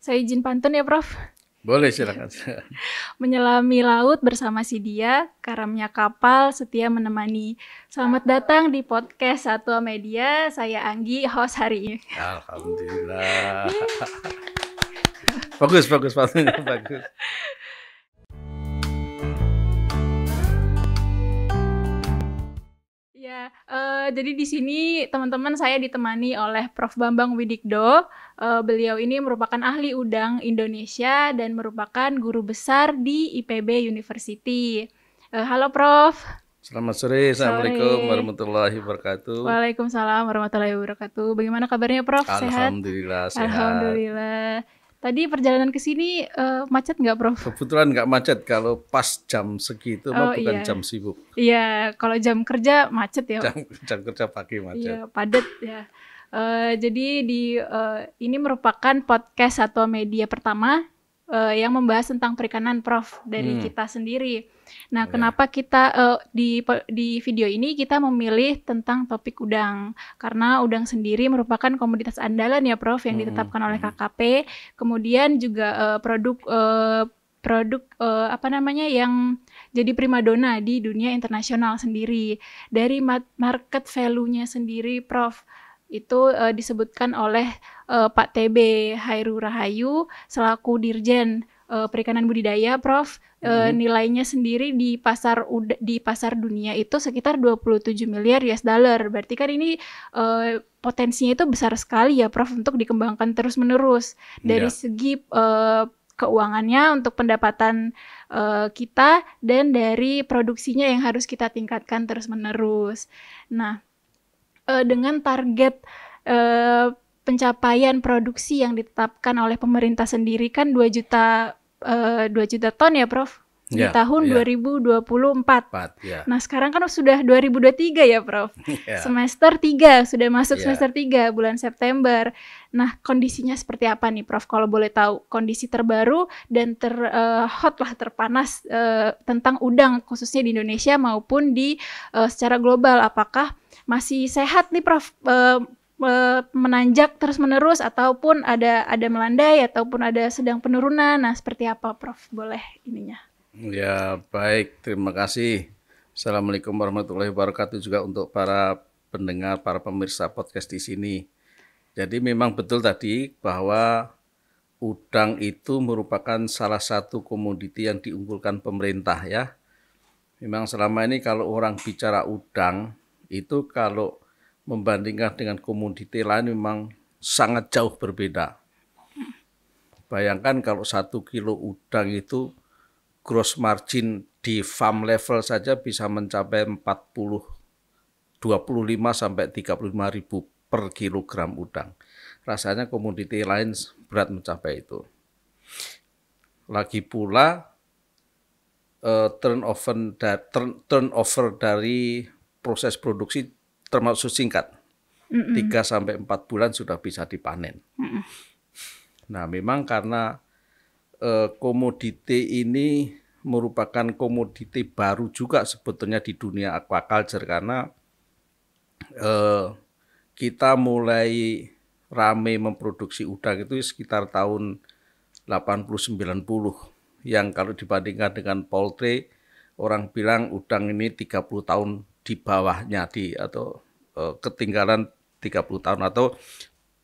Saya izin pantun ya, Prof. Boleh silakan. Menyelami laut bersama si dia, karamnya kapal setia menemani. Selamat datang di podcast Satwa Media. Saya Anggi, host hari ini. Alhamdulillah. bagus, bagus, bagus bagus. Ya, uh, jadi di sini teman-teman saya ditemani oleh Prof. Bambang Widikdo. Uh, beliau ini merupakan ahli udang Indonesia dan merupakan guru besar di IPB University. Uh, halo Prof. Selamat sore, Assalamualaikum warahmatullahi wabarakatuh. Waalaikumsalam warahmatullahi wabarakatuh. Bagaimana kabarnya Prof? Alhamdulillah sehat. sehat. Alhamdulillah. Tadi perjalanan ke sini uh, macet nggak, Prof? Kebetulan nggak macet kalau pas jam segitu, oh, bukan iya. jam sibuk. Iya, kalau jam kerja macet ya. Jam, jam kerja pagi macet. Iya, padat ya. Uh, jadi di uh, ini merupakan podcast atau media pertama uh, yang membahas tentang perikanan, Prof, dari hmm. kita sendiri. Nah, yeah. Oh, ya. kenapa kita uh, di di video ini kita memilih tentang topik udang? Karena udang sendiri merupakan komoditas andalan ya, Prof, yang hmm, ditetapkan hmm. oleh KKP. Kemudian juga uh, produk uh, produk uh, apa namanya yang jadi primadona di dunia internasional sendiri dari market value-nya sendiri Prof itu uh, disebutkan oleh uh, Pak TB Hairu Rahayu selaku Dirjen uh, Perikanan Budidaya Prof hmm. nilainya sendiri di pasar di pasar dunia itu sekitar 27 miliar US dollar. Berarti kan ini uh, potensinya itu besar sekali ya Prof untuk dikembangkan terus-menerus dari yeah. segi uh, keuangannya untuk pendapatan uh, kita dan dari produksinya yang harus kita tingkatkan terus-menerus. Nah, uh, dengan target uh, pencapaian produksi yang ditetapkan oleh pemerintah sendiri kan 2 juta 2 eh, juta ton ya Prof? di yeah, tahun yeah. 2024. Empat, yeah. Nah, sekarang kan sudah 2023 ya, Prof. Yeah. Semester 3, sudah masuk yeah. semester 3 bulan September. Nah, kondisinya seperti apa nih, Prof? Kalau boleh tahu kondisi terbaru dan ter uh, hot lah terpanas uh, tentang udang khususnya di Indonesia maupun di uh, secara global apakah masih sehat nih, Prof? Uh, Eh, menanjak terus menerus ataupun ada ada melandai ataupun ada sedang penurunan. Nah, seperti apa Prof? Boleh ininya. Ya, baik. Terima kasih. Assalamualaikum warahmatullahi wabarakatuh juga untuk para pendengar, para pemirsa podcast di sini. Jadi memang betul tadi bahwa udang itu merupakan salah satu komoditi yang diunggulkan pemerintah ya. Memang selama ini kalau orang bicara udang itu kalau membandingkan dengan komoditi lain memang sangat jauh berbeda. Bayangkan kalau satu kilo udang itu gross margin di farm level saja bisa mencapai 40 25 sampai 35 ribu per kilogram udang. Rasanya komoditi lain berat mencapai itu. Lagi pula eh, turn, turnover dari proses produksi termasuk singkat. tiga sampai empat bulan sudah bisa dipanen. Nah, memang karena eh, komoditi ini merupakan komoditi baru juga sebetulnya di dunia aquaculture karena uh, kita mulai rame memproduksi udang itu sekitar tahun 80-90 yang kalau dibandingkan dengan poultry orang bilang udang ini 30 tahun di bawahnya di atau eh, ketinggalan 30 tahun atau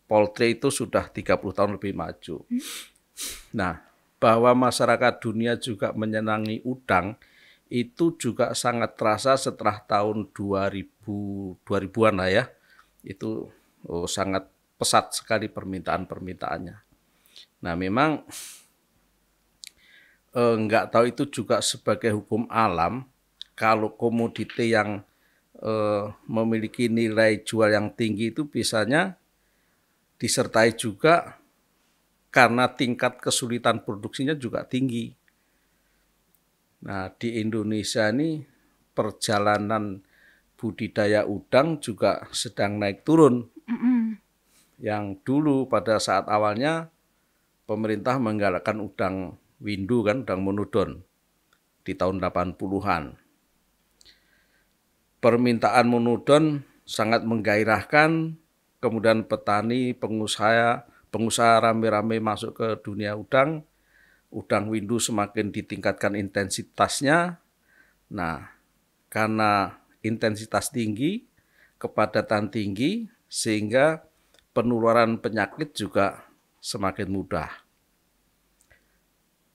poltre itu sudah 30 tahun lebih maju. Hmm. Nah, bahwa masyarakat dunia juga menyenangi udang itu juga sangat terasa setelah tahun 2000 2000-an lah ya. Itu oh, sangat pesat sekali permintaan-permintaannya. Nah, memang eh, nggak tahu itu juga sebagai hukum alam kalau komoditi yang eh, memiliki nilai jual yang tinggi itu biasanya disertai juga karena tingkat kesulitan produksinya juga tinggi. Nah, di Indonesia ini perjalanan budidaya udang juga sedang naik turun. Yang dulu pada saat awalnya pemerintah menggalakkan udang windu kan, udang monodon di tahun 80-an permintaan menudon sangat menggairahkan, kemudian petani, pengusaha, pengusaha rame-rame masuk ke dunia udang, udang windu semakin ditingkatkan intensitasnya. Nah, karena intensitas tinggi, kepadatan tinggi, sehingga penularan penyakit juga semakin mudah.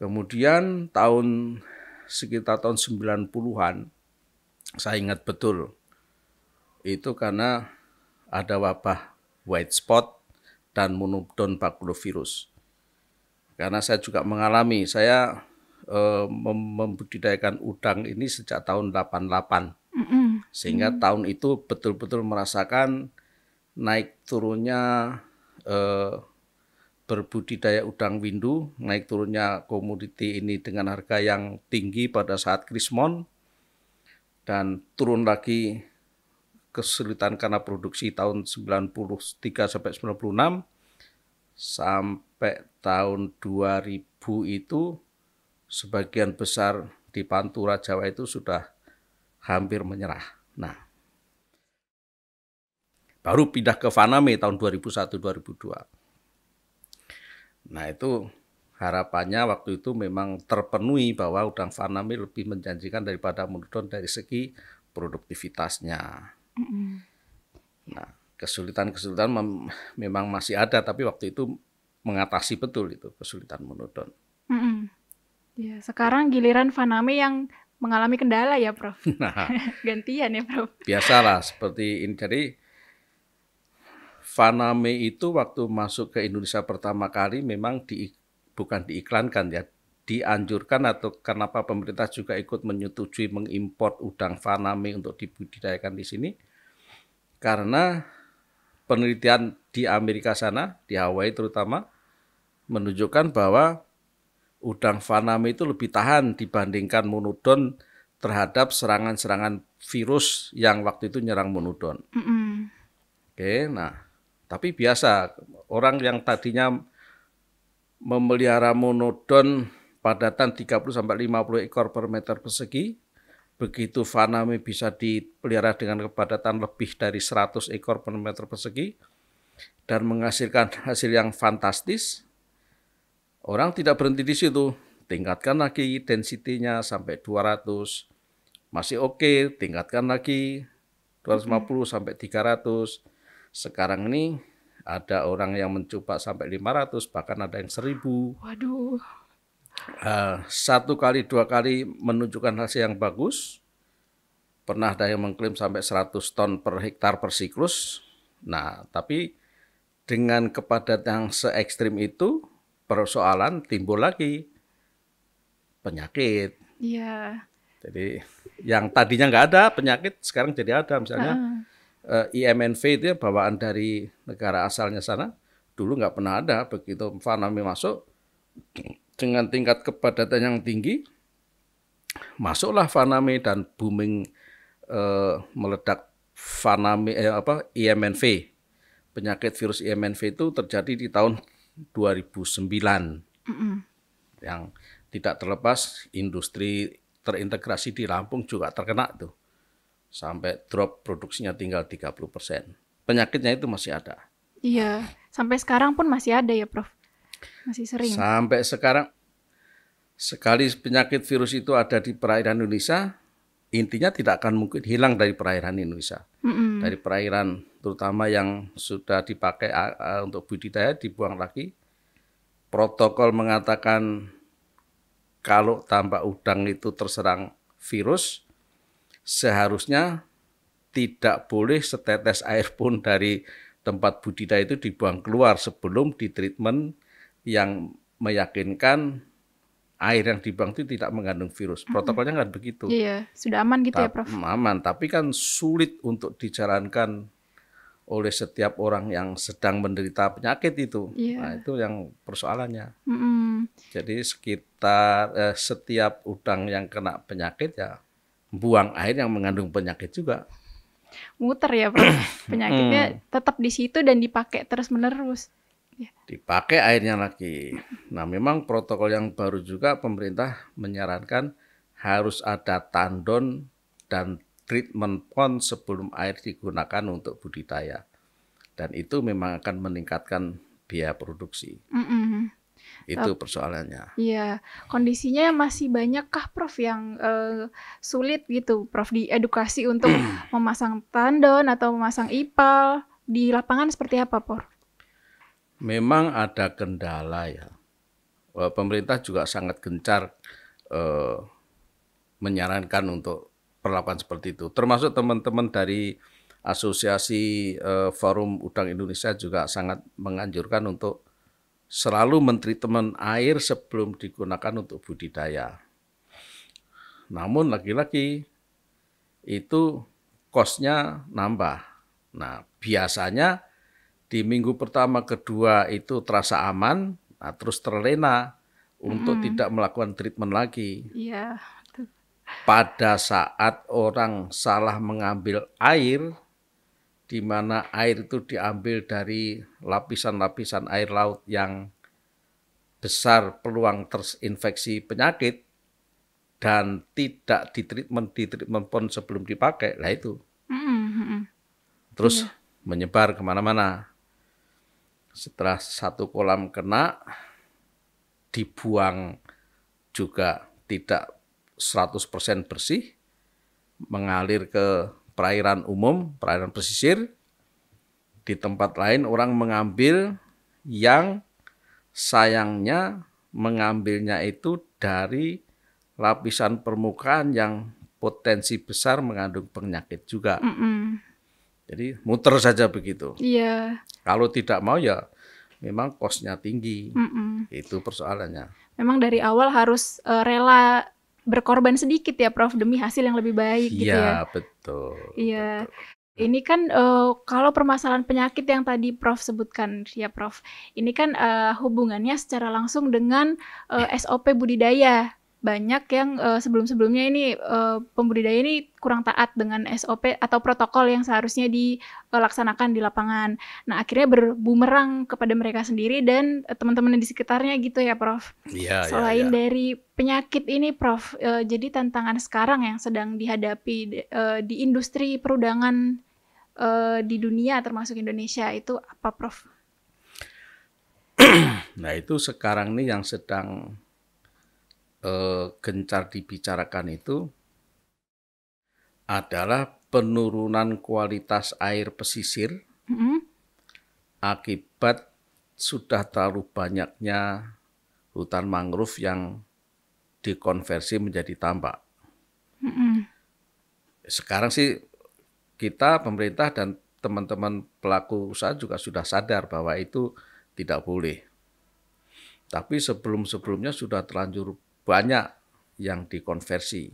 Kemudian tahun sekitar tahun 90-an saya ingat betul itu karena ada wabah white spot dan monodon virus. Karena saya juga mengalami, saya eh, membudidayakan udang ini sejak tahun 88. Mm -mm. Sehingga mm. tahun itu betul-betul merasakan naik turunnya eh, berbudidaya udang windu, naik turunnya komoditi ini dengan harga yang tinggi pada saat krismon dan turun lagi kesulitan karena produksi tahun 93 sampai 96 sampai tahun 2000 itu sebagian besar di Pantura Jawa itu sudah hampir menyerah. Nah, baru pindah ke Vaname tahun 2001-2002. Nah itu harapannya waktu itu memang terpenuhi bahwa udang faname lebih menjanjikan daripada monodon dari segi produktivitasnya. Mm -hmm. Nah, kesulitan-kesulitan memang masih ada tapi waktu itu mengatasi betul itu kesulitan monodon. Mm -hmm. Ya, sekarang giliran faname yang mengalami kendala ya, Prof. Nah, gantian ya, Prof. Biasalah seperti ini. Jadi Faname itu waktu masuk ke Indonesia pertama kali memang di bukan diiklankan ya, dianjurkan atau kenapa pemerintah juga ikut menyetujui mengimpor udang faname untuk dibudidayakan di sini? Karena penelitian di Amerika sana, di Hawaii terutama, menunjukkan bahwa udang faname itu lebih tahan dibandingkan monodon terhadap serangan-serangan virus yang waktu itu nyerang monodon. Mm -hmm. Oke, nah tapi biasa orang yang tadinya memelihara monodon padatan 30 sampai 50 ekor per meter persegi. Begitu faname bisa dipelihara dengan kepadatan lebih dari 100 ekor per meter persegi dan menghasilkan hasil yang fantastis. Orang tidak berhenti di situ, tingkatkan lagi densitinya sampai 200. Masih oke, tingkatkan lagi 250 sampai 300. Sekarang ini ada orang yang mencoba sampai 500 bahkan ada yang 1000 waduh uh, satu kali dua kali menunjukkan hasil yang bagus pernah ada yang mengklaim sampai 100 ton per hektar per siklus nah tapi dengan kepadatan yang se ekstrim itu persoalan timbul lagi penyakit iya yeah. jadi yang tadinya nggak ada penyakit sekarang jadi ada misalnya uh Eh, IMNV itu ya bawaan dari negara asalnya sana dulu nggak pernah ada begitu Fanami masuk dengan tingkat kepadatan yang tinggi masuklah Fanami dan booming uh, meledak Fanami eh, apa IMNV penyakit virus IMNV itu terjadi di tahun 2009 mm -mm. yang tidak terlepas industri terintegrasi di Lampung juga terkena tuh sampai drop produksinya tinggal 30%. Penyakitnya itu masih ada. Iya, sampai sekarang pun masih ada ya, Prof. Masih sering. Sampai sekarang sekali penyakit virus itu ada di perairan Indonesia, intinya tidak akan mungkin hilang dari perairan Indonesia. Mm-hmm. Dari perairan terutama yang sudah dipakai untuk budidaya dibuang lagi. Protokol mengatakan kalau tambak udang itu terserang virus, seharusnya tidak boleh setetes air pun dari tempat budidaya itu dibuang keluar sebelum ditreatment yang meyakinkan air yang dibuang itu tidak mengandung virus. Protokolnya kan begitu. Iya, sudah aman gitu ya, Ta ya, Prof. Mm, aman, tapi kan sulit untuk dijalankan oleh setiap orang yang sedang menderita penyakit itu. Yeah. Nah, itu yang persoalannya. Mm -hmm. Jadi sekitar eh, setiap udang yang kena penyakit ya buang air yang mengandung penyakit juga. Muter ya, Prof. Penyakitnya hmm. tetap di situ dan dipakai terus-menerus. Iya. Dipakai airnya lagi. Nah, memang protokol yang baru juga pemerintah menyarankan harus ada tandon dan treatment pond sebelum air digunakan untuk budidaya. Dan itu memang akan meningkatkan biaya produksi. Mm -mm. Itu persoalannya. Iya, kondisinya masih banyakkah Prof yang uh, sulit gitu, Prof di edukasi untuk memasang tandon atau memasang ipal di lapangan seperti apa, Prof? Memang ada kendala ya. Eh, pemerintah juga sangat gencar uh, menyarankan untuk perlakuan seperti itu. Termasuk teman-teman dari Asosiasi uh, Forum Udang Indonesia juga sangat menganjurkan untuk selalu menteri teman air sebelum digunakan untuk budidaya. Namun lagi-lagi itu kosnya nambah. Nah biasanya di minggu pertama kedua itu terasa aman, nah, terus terlena untuk hmm. tidak melakukan treatment lagi. Iya. Pada saat orang salah mengambil air, di mana air itu diambil dari lapisan-lapisan air laut yang besar peluang terinfeksi penyakit dan tidak ditreatment di treatment pun sebelum dipakai lah itu terus iya. menyebar kemana-mana setelah satu kolam kena dibuang juga tidak 100% bersih mengalir ke perairan umum, perairan pesisir. Di tempat lain orang mengambil yang sayangnya mengambilnya itu dari lapisan permukaan yang potensi besar mengandung penyakit juga. Mm -mm. Jadi muter saja begitu. Iya. Yeah. Kalau tidak mau ya memang kosnya tinggi. Mm -mm. Itu persoalannya. Memang dari awal harus uh, rela berkorban sedikit ya Prof demi hasil yang lebih baik gitu iya, ya. Betul, iya, Ini kan uh, kalau permasalahan penyakit yang tadi Prof sebutkan ya Prof. Ini kan uh, hubungannya secara langsung dengan uh, eh, SOP budidaya banyak yang uh, sebelum-sebelumnya ini uh, pembudidaya ini kurang taat dengan SOP atau protokol yang seharusnya dilaksanakan di lapangan. Nah, akhirnya berbumerang kepada mereka sendiri dan uh, teman-teman di sekitarnya gitu ya, Prof. Iya, iya, Selain yeah, yeah. dari penyakit ini, Prof, uh, jadi tantangan sekarang yang sedang dihadapi uh, di industri perudangan uh, di dunia termasuk Indonesia itu apa, Prof? nah, itu sekarang ini yang sedang eh, gencar dibicarakan itu adalah penurunan kualitas air pesisir mm -hmm. akibat sudah terlalu banyaknya hutan mangrove yang dikonversi menjadi tambak. Mm -hmm. Sekarang sih kita pemerintah dan teman-teman pelaku usaha juga sudah sadar bahwa itu tidak boleh. Tapi sebelum-sebelumnya sudah terlanjur banyak yang dikonversi.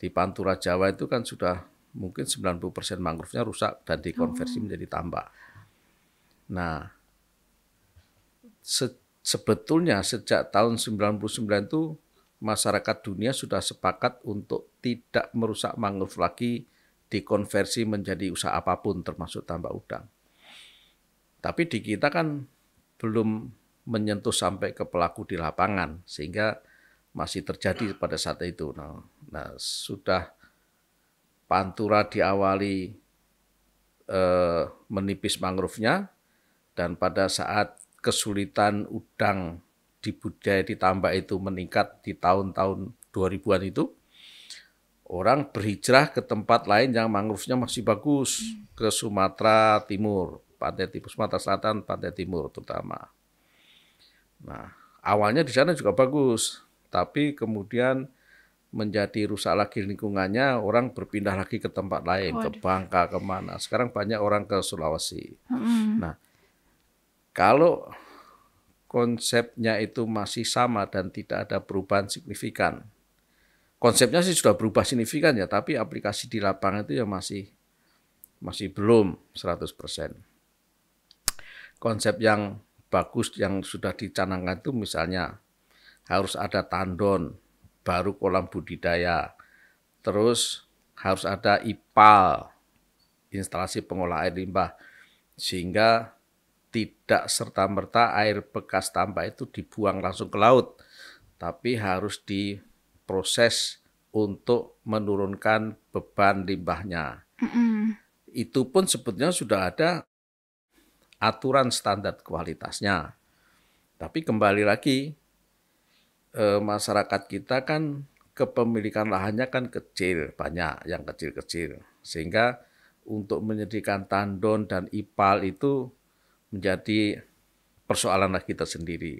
Di Pantura Jawa itu kan sudah mungkin 90% mangrove-nya rusak dan dikonversi oh. menjadi tambak. Nah, se sebetulnya sejak tahun 99 itu masyarakat dunia sudah sepakat untuk tidak merusak mangrove lagi dikonversi menjadi usaha apapun termasuk tambak udang. Tapi di kita kan belum menyentuh sampai ke pelaku di lapangan sehingga masih terjadi pada saat itu. Nah, nah sudah Pantura diawali eh, menipis mangrove-nya dan pada saat kesulitan udang di budaya ditambah itu meningkat di tahun-tahun 2000-an itu orang berhijrah ke tempat lain yang mangrove-nya masih bagus hmm. ke Sumatera Timur, pantai timur Sumatera Selatan, pantai timur terutama. Nah, awalnya di sana juga bagus, tapi kemudian menjadi rusak lagi lingkungannya, orang berpindah lagi ke tempat lain, Waduh. ke Bangka, kemana. Sekarang banyak orang ke Sulawesi. Hmm. Nah, kalau konsepnya itu masih sama dan tidak ada perubahan signifikan, konsepnya sih sudah berubah signifikan ya, tapi aplikasi di lapangan itu ya masih masih belum 100%. Konsep yang bagus yang sudah dicanangkan itu misalnya harus ada tandon, baru kolam budidaya. Terus harus ada IPAL, instalasi pengolah air limbah, sehingga tidak serta-merta air bekas tambah itu dibuang langsung ke laut, tapi harus diproses untuk menurunkan beban limbahnya. Mm -hmm. Itu pun sebetulnya sudah ada aturan standar kualitasnya. Tapi kembali lagi, e, masyarakat kita kan kepemilikan lahannya kan kecil, banyak yang kecil-kecil. Sehingga untuk menyediakan tandon dan ipal itu menjadi persoalan kita sendiri.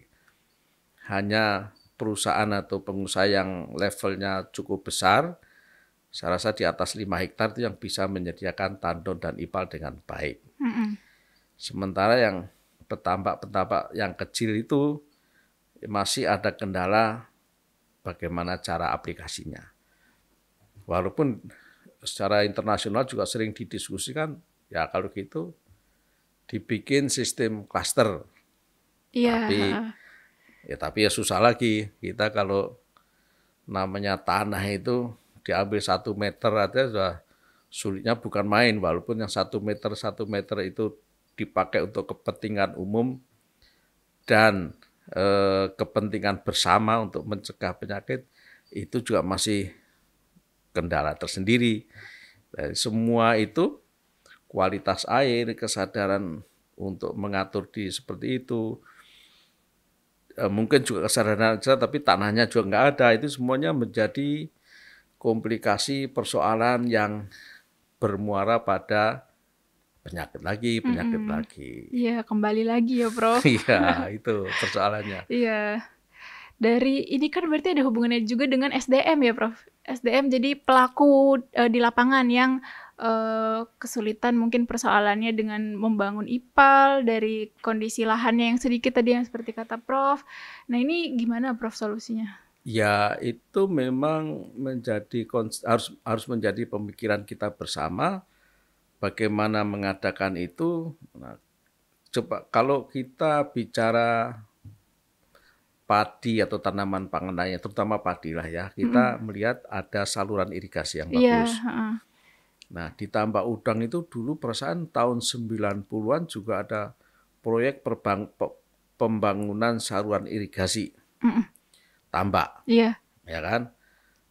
Hanya perusahaan atau pengusaha yang levelnya cukup besar, saya rasa di atas 5 hektar itu yang bisa menyediakan tandon dan ipal dengan baik. Mm -hmm. Sementara yang petambak-petambak yang kecil itu masih ada kendala bagaimana cara aplikasinya. Walaupun secara internasional juga sering didiskusikan, ya kalau gitu dibikin sistem klaster. Iya. Tapi ya tapi ya susah lagi kita kalau namanya tanah itu diambil satu meter aja sudah sulitnya bukan main walaupun yang satu meter satu meter itu dipakai untuk kepentingan umum dan Eh, kepentingan bersama untuk mencegah penyakit itu juga masih kendala tersendiri. Dari semua itu kualitas air, kesadaran untuk mengatur di seperti itu, eh, mungkin juga kesadaran saja tapi tanahnya juga nggak ada itu semuanya menjadi komplikasi persoalan yang bermuara pada penyakit lagi, penyakit mm -hmm. lagi. Iya, kembali lagi ya, Bro. Iya, itu persoalannya. Iya. Dari ini kan berarti ada hubungannya juga dengan SDM ya, Prof. SDM jadi pelaku uh, di lapangan yang uh, kesulitan mungkin persoalannya dengan membangun IPAL dari kondisi lahannya yang sedikit tadi yang seperti kata Prof. Nah, ini gimana Prof solusinya? ya itu memang menjadi harus harus menjadi pemikiran kita bersama Bagaimana mengadakan itu? Nah, coba kalau kita bicara padi atau tanaman pangan lainnya, terutama padi lah ya, kita hmm. melihat ada saluran irigasi yang iya, bagus. Yeah, Nah, ditambah udang itu dulu perasaan tahun 90-an juga ada proyek perbang, pembangunan saluran irigasi. Mm. Tambak. Iya. Yeah. Ya kan?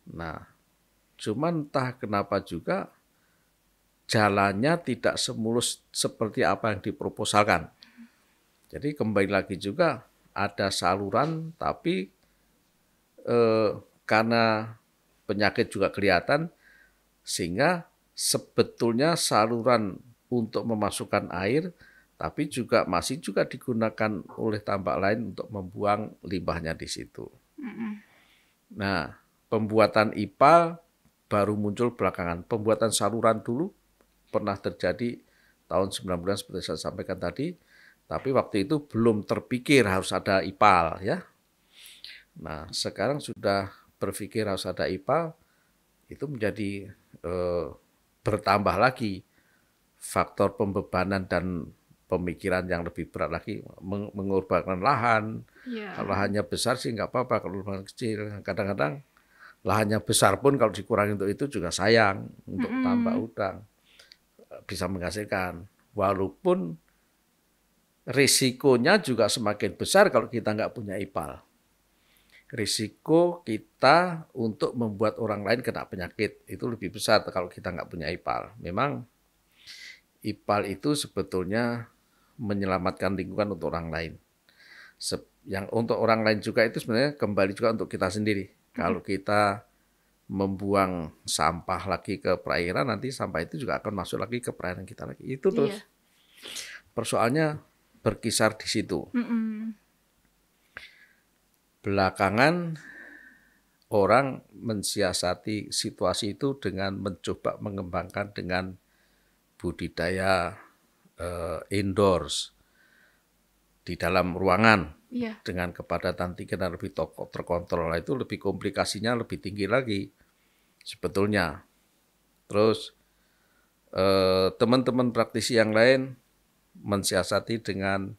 Nah, cuman entah kenapa juga jalannya tidak semulus seperti apa yang diproposalkan. Jadi kembali lagi juga ada saluran tapi eh, karena penyakit juga kelihatan sehingga sebetulnya saluran untuk memasukkan air tapi juga masih juga digunakan oleh tambak lain untuk membuang limbahnya di situ. Nah, pembuatan IPA baru muncul belakangan. Pembuatan saluran dulu pernah terjadi tahun 19 seperti saya sampaikan tadi, tapi waktu itu belum terpikir harus ada IPAL ya. Nah, sekarang sudah berpikir harus ada IPAL itu menjadi eh, bertambah lagi faktor pembebanan dan pemikiran yang lebih berat lagi meng mengorbankan lahan. Yeah. Kalau lahannya besar sih nggak apa-apa, kalau lahan kecil kadang-kadang lahannya besar pun kalau dikurangi untuk itu juga sayang untuk mm -hmm. tambah utang bisa menghasilkan. Walaupun risikonya juga semakin besar kalau kita nggak punya IPAL. Risiko kita untuk membuat orang lain kena penyakit itu lebih besar kalau kita nggak punya IPAL. Memang IPAL itu sebetulnya menyelamatkan lingkungan untuk orang lain. yang untuk orang lain juga itu sebenarnya kembali juga untuk kita sendiri. Kalau mhm. kita membuang sampah lagi ke perairan nanti sampah itu juga akan masuk lagi ke perairan kita lagi itu iya. terus iya. persoalannya berkisar di situ mm -mm. belakangan orang mensiasati situasi itu dengan mencoba mengembangkan dengan budidaya uh, indoors di dalam ruangan yeah. dengan kepadatan tinggi dan lebih toko terkontrol nah, itu lebih komplikasinya lebih tinggi lagi sebetulnya. Terus eh, teman-teman eh, praktisi yang lain mensiasati dengan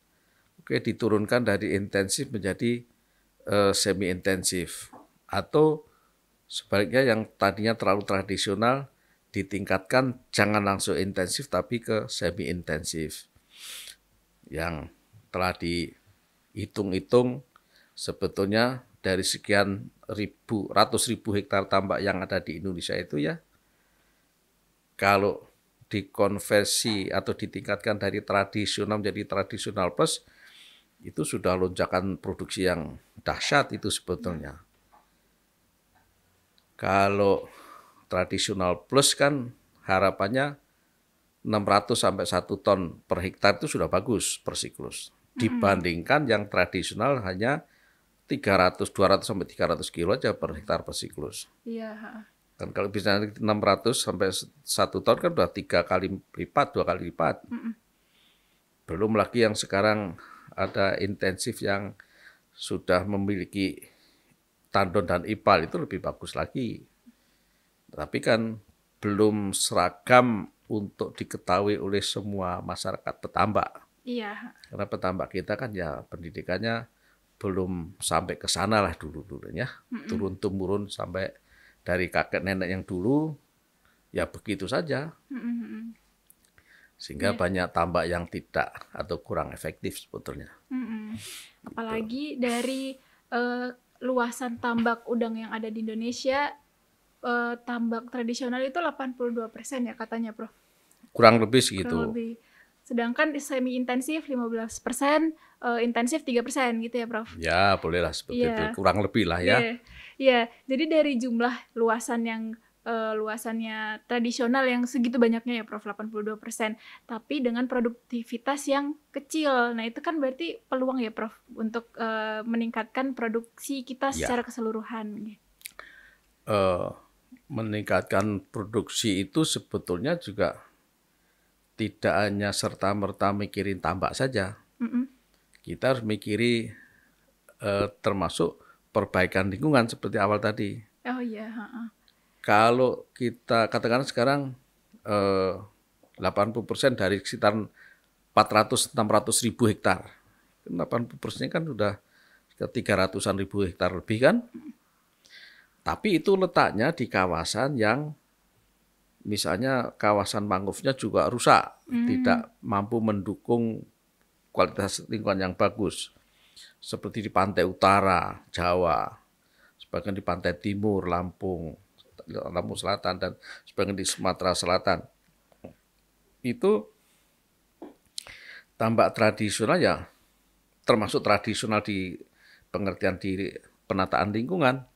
oke okay, diturunkan dari intensif menjadi eh, semi intensif atau sebaliknya yang tadinya terlalu tradisional ditingkatkan jangan langsung intensif tapi ke semi intensif yang telah dihitung-hitung sebetulnya dari sekian ribu, ratus ribu hektar tambak yang ada di Indonesia itu ya kalau dikonversi atau ditingkatkan dari tradisional menjadi tradisional plus itu sudah lonjakan produksi yang dahsyat itu sebetulnya. Kalau tradisional plus kan harapannya 600 sampai 1 ton per hektar itu sudah bagus per siklus dibandingkan yang tradisional hanya 300 200 sampai 300 kilo aja per hektar per siklus. Iya. Kan kalau bisa 600 sampai 1 ton kan udah tiga kali lipat, dua kali lipat. Mm -mm. Belum lagi yang sekarang ada intensif yang sudah memiliki tandon dan ipal itu lebih bagus lagi. Tapi kan belum seragam untuk diketahui oleh semua masyarakat petambak. Iya. Karena petambak kita kan ya pendidikannya belum sampai ke sana lah dulu dulunya ya. mm hmm turun temurun sampai dari kakek nenek yang dulu ya begitu saja mm sehingga yeah. banyak tambak yang tidak atau kurang efektif sebetulnya apalagi gitu. dari uh, luasan tambak udang yang ada di Indonesia uh, tambak tradisional itu 82 persen ya katanya Prof kurang lebih segitu kurang lebih Sedangkan semi eh, intensif 15%, persen, uh, intensif 3% gitu ya, Prof. Ya, bolehlah seperti yeah. itu. Kurang lebih lah ya. ya Yeah. Yeah. Jadi dari jumlah luasan yang uh, luasannya tradisional yang segitu banyaknya ya Prof 82%, tapi dengan produktivitas yang kecil. Nah, itu kan berarti peluang ya Prof untuk uh, meningkatkan produksi kita iya. secara yeah. keseluruhan. Uh, meningkatkan produksi itu sebetulnya juga tidak hanya serta merta mikirin tambak saja, mm-hmm. kita harus mikiri eh, termasuk perbaikan lingkungan seperti awal tadi. Oh iya. Yeah. Kalau kita katakan sekarang eh, 80% dari sekitar 400-600 ribu hektar, 80 persennya kan sudah 300 ratusan ribu hektar lebih kan. Mm. Tapi itu letaknya di kawasan yang misalnya kawasan mangrove-nya juga rusak, hmm. tidak mampu mendukung kualitas lingkungan yang bagus. Seperti di pantai utara Jawa, sebagian di pantai timur Lampung, Lampung Selatan dan sebagian di Sumatera Selatan. Itu tambak tradisional ya termasuk tradisional di pengertian di penataan lingkungan.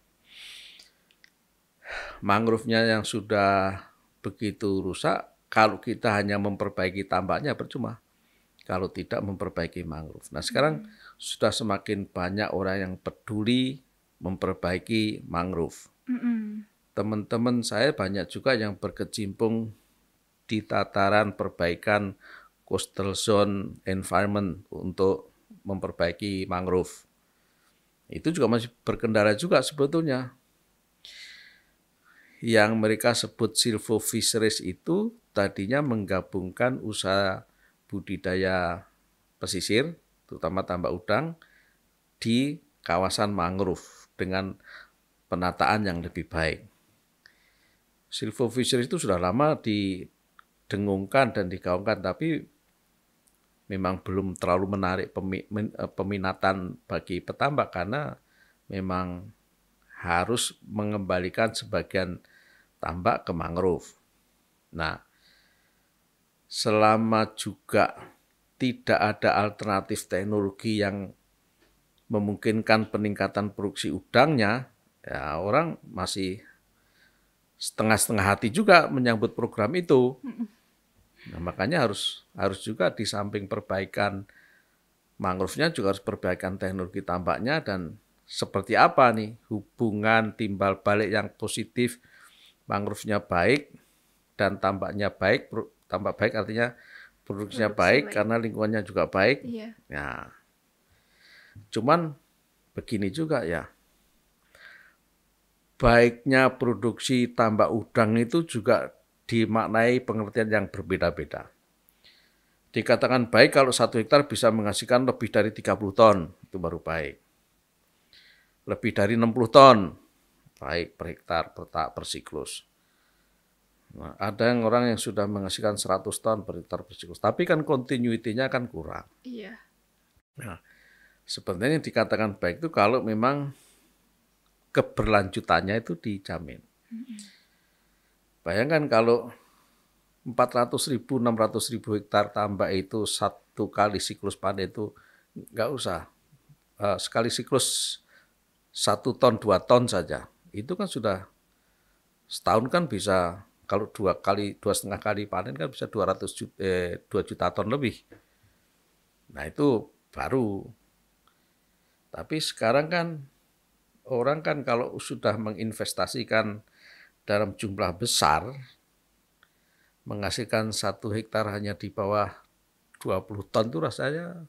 Mangrove-nya yang sudah begitu rusak, kalau kita hanya memperbaiki tambaknya percuma. Kalau tidak memperbaiki mangrove. Nah sekarang hmm. sudah semakin banyak orang yang peduli memperbaiki mangrove. Hmm. Teman-teman saya banyak juga yang berkecimpung di tataran perbaikan coastal zone environment untuk memperbaiki mangrove. Itu juga masih berkendara juga sebetulnya yang mereka sebut silvofisheries itu tadinya menggabungkan usaha budidaya pesisir, terutama tambak udang, di kawasan mangrove dengan penataan yang lebih baik. Silvofisheries itu sudah lama didengungkan dan digaungkan, tapi memang belum terlalu menarik eh, peminatan bagi petambak karena memang harus mengembalikan sebagian tambak ke mangrove. Nah, selama juga tidak ada alternatif teknologi yang memungkinkan peningkatan produksi udangnya, ya orang masih setengah-setengah hati juga menyambut program itu. Nah, makanya harus harus juga di samping perbaikan mangrove-nya juga harus perbaikan teknologi tambaknya dan seperti apa nih hubungan timbal balik yang positif mangrove-nya baik dan tambaknya baik, tambak baik artinya produksinya baik, baik karena lingkungannya juga baik. Iya. Ya. Cuman begini juga ya. Baiknya produksi tambak udang itu juga dimaknai pengertian yang berbeda-beda. Dikatakan baik kalau satu hektar bisa menghasilkan lebih dari 30 ton, itu baru baik. Lebih dari 60 ton, baik per hektar per, per siklus. Nah, ada yang orang yang sudah menghasilkan 100 ton per hektar per siklus, tapi kan continuity-nya kan kurang. Iya. Nah, sebenarnya yang dikatakan baik itu kalau memang keberlanjutannya itu dijamin. Bayangkan kalau 400 ribu, 600 ribu hektar tambah itu satu kali siklus panen itu nggak usah. Eh, sekali siklus satu ton, dua ton saja itu kan sudah setahun kan bisa kalau dua kali dua setengah kali panen kan bisa 200 juta, eh, 2 juta ton lebih. Nah itu baru. Tapi sekarang kan orang kan kalau sudah menginvestasikan dalam jumlah besar menghasilkan satu hektar hanya di bawah 20 ton itu rasanya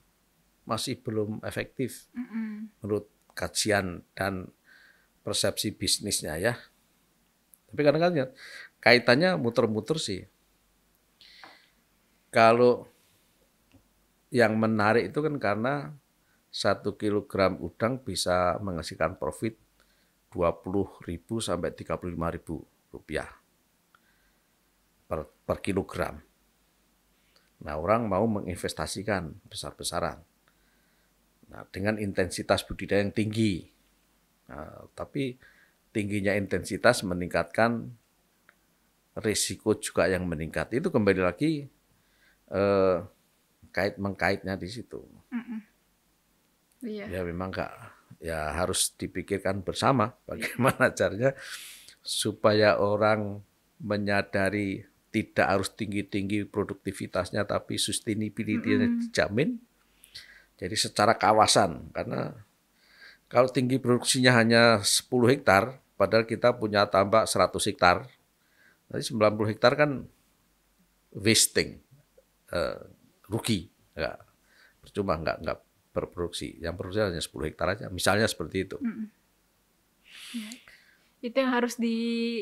masih belum efektif mm -hmm. menurut kajian dan persepsi bisnisnya ya. Tapi kadang-kadang ya, kaitannya muter-muter sih. Kalau yang menarik itu kan karena satu kilogram udang bisa menghasilkan profit puluh ribu sampai lima ribu rupiah per, per kilogram. Nah orang mau menginvestasikan besar-besaran. Nah dengan intensitas budidaya yang tinggi, Nah, tapi tingginya intensitas meningkatkan risiko juga yang meningkat. Itu kembali lagi eh, kait mengkaitnya di situ. Mm -mm. Yeah. Ya memang enggak ya harus dipikirkan bersama bagaimana caranya supaya orang menyadari tidak harus tinggi-tinggi produktivitasnya tapi sustainability-nya mm -hmm. dijamin. Jadi secara kawasan karena kalau tinggi produksinya hanya 10 hektar, padahal kita punya tambak 100 hektar. sembilan 90 hektar kan wasting, uh, rugi, nggak percuma nggak nggak berproduksi. Yang produksi hanya 10 hektar aja, misalnya seperti itu. Hmm. Ya. Itu yang harus di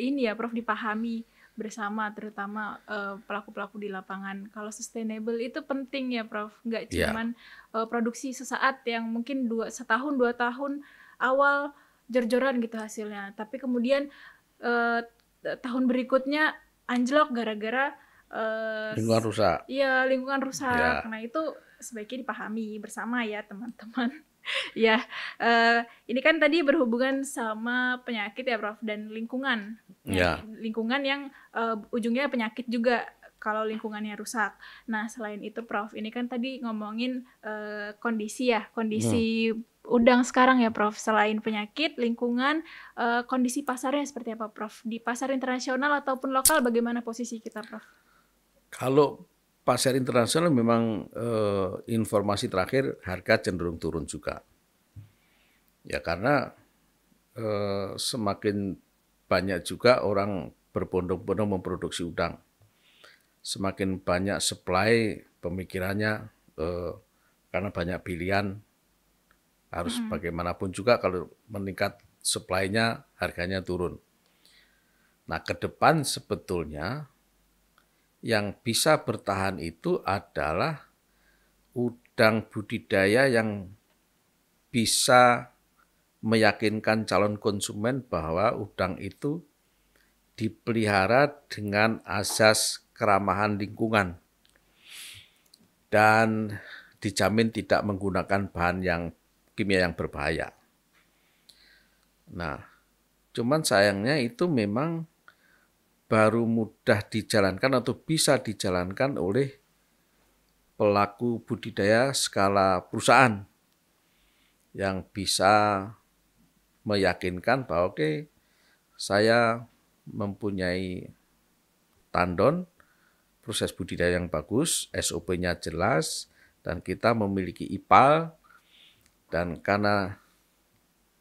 ini ya, Prof dipahami bersama terutama pelaku eh, pelaku-pelaku di lapangan. Kalau sustainable itu penting ya, Prof. Nggak iya. cuman yeah. uh, produksi sesaat yang mungkin dua setahun dua tahun awal jor-joran gitu hasilnya, tapi kemudian uh, tahun berikutnya anjlok gara-gara uh, lingkungan rusak. Iya, lingkungan rusak. Yeah. Nah, itu sebaiknya dipahami bersama ya, teman-teman ya, uh, ini kan tadi berhubungan sama penyakit ya, Prof, dan lingkungan. Nah, ya. Yeah. Lingkungan yang uh, ujungnya penyakit juga kalau lingkungannya rusak. Nah, selain itu, Prof, ini kan tadi ngomongin uh, kondisi ya, kondisi hmm. udang sekarang ya, Prof. Selain penyakit, lingkungan, uh, kondisi pasarnya seperti apa, Prof? Di pasar internasional ataupun lokal, bagaimana posisi kita, Prof? Kalau pasar internasional memang eh, informasi terakhir harga cenderung turun juga. Ya karena eh, semakin banyak juga orang berbondong-bondong memproduksi udang. Semakin banyak supply pemikirannya eh, karena banyak pilihan harus hmm. bagaimanapun juga kalau meningkat supply-nya harganya turun. Nah, ke depan sebetulnya yang bisa bertahan itu adalah udang budidaya yang bisa meyakinkan calon konsumen bahwa udang itu dipelihara dengan asas keramahan lingkungan dan dijamin tidak menggunakan bahan yang kimia yang berbahaya. Nah, cuman sayangnya itu memang baru mudah dijalankan atau bisa dijalankan oleh pelaku budidaya skala perusahaan yang bisa meyakinkan bahwa oke okay, saya mempunyai tandon proses budidaya yang bagus, SOP-nya jelas dan kita memiliki IPAL dan karena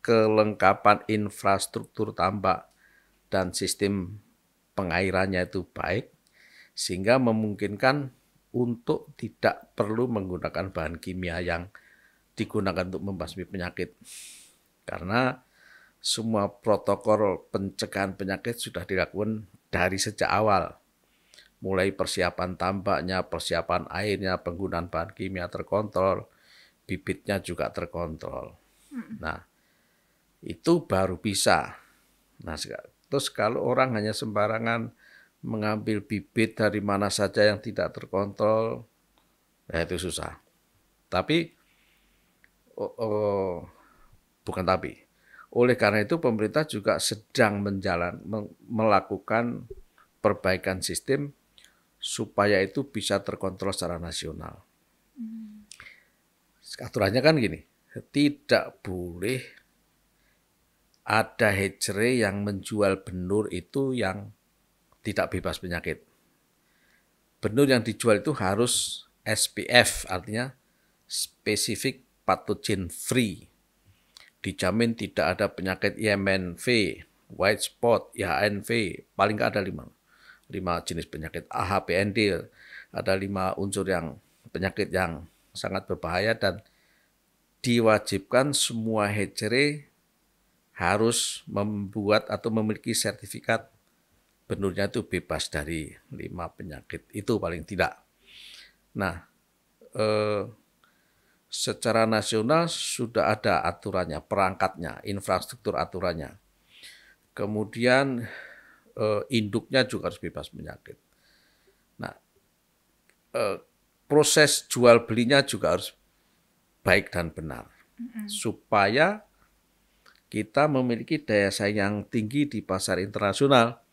kelengkapan infrastruktur tambak dan sistem pengairannya itu baik sehingga memungkinkan untuk tidak perlu menggunakan bahan kimia yang digunakan untuk membasmi penyakit. Karena semua protokol pencegahan penyakit sudah dilakukan dari sejak awal. Mulai persiapan tambaknya, persiapan airnya, penggunaan bahan kimia terkontrol, bibitnya juga terkontrol. Hmm. Nah, itu baru bisa. Nah, Terus kalau orang hanya sembarangan mengambil bibit dari mana saja yang tidak terkontrol, ya itu susah. Tapi oh, oh, bukan tapi. Oleh karena itu pemerintah juga sedang menjalan melakukan perbaikan sistem supaya itu bisa terkontrol secara nasional. Hmm. Aturannya kan gini, tidak boleh ada hatchery yang menjual benur itu yang tidak bebas penyakit. Benur yang dijual itu harus SPF, artinya specific pathogen free. Dijamin tidak ada penyakit IMNV, white spot, IHNV, paling nggak ada lima. Lima jenis penyakit AHPND, ada lima unsur yang penyakit yang sangat berbahaya dan diwajibkan semua hatchery harus membuat atau memiliki sertifikat benurnya itu bebas dari lima penyakit itu paling tidak. Nah, eh, secara nasional sudah ada aturannya, perangkatnya, infrastruktur aturannya. Kemudian eh, induknya juga harus bebas penyakit. Nah, eh, proses jual belinya juga harus baik dan benar mm -hmm. supaya kita memiliki daya saing yang tinggi di pasar internasional.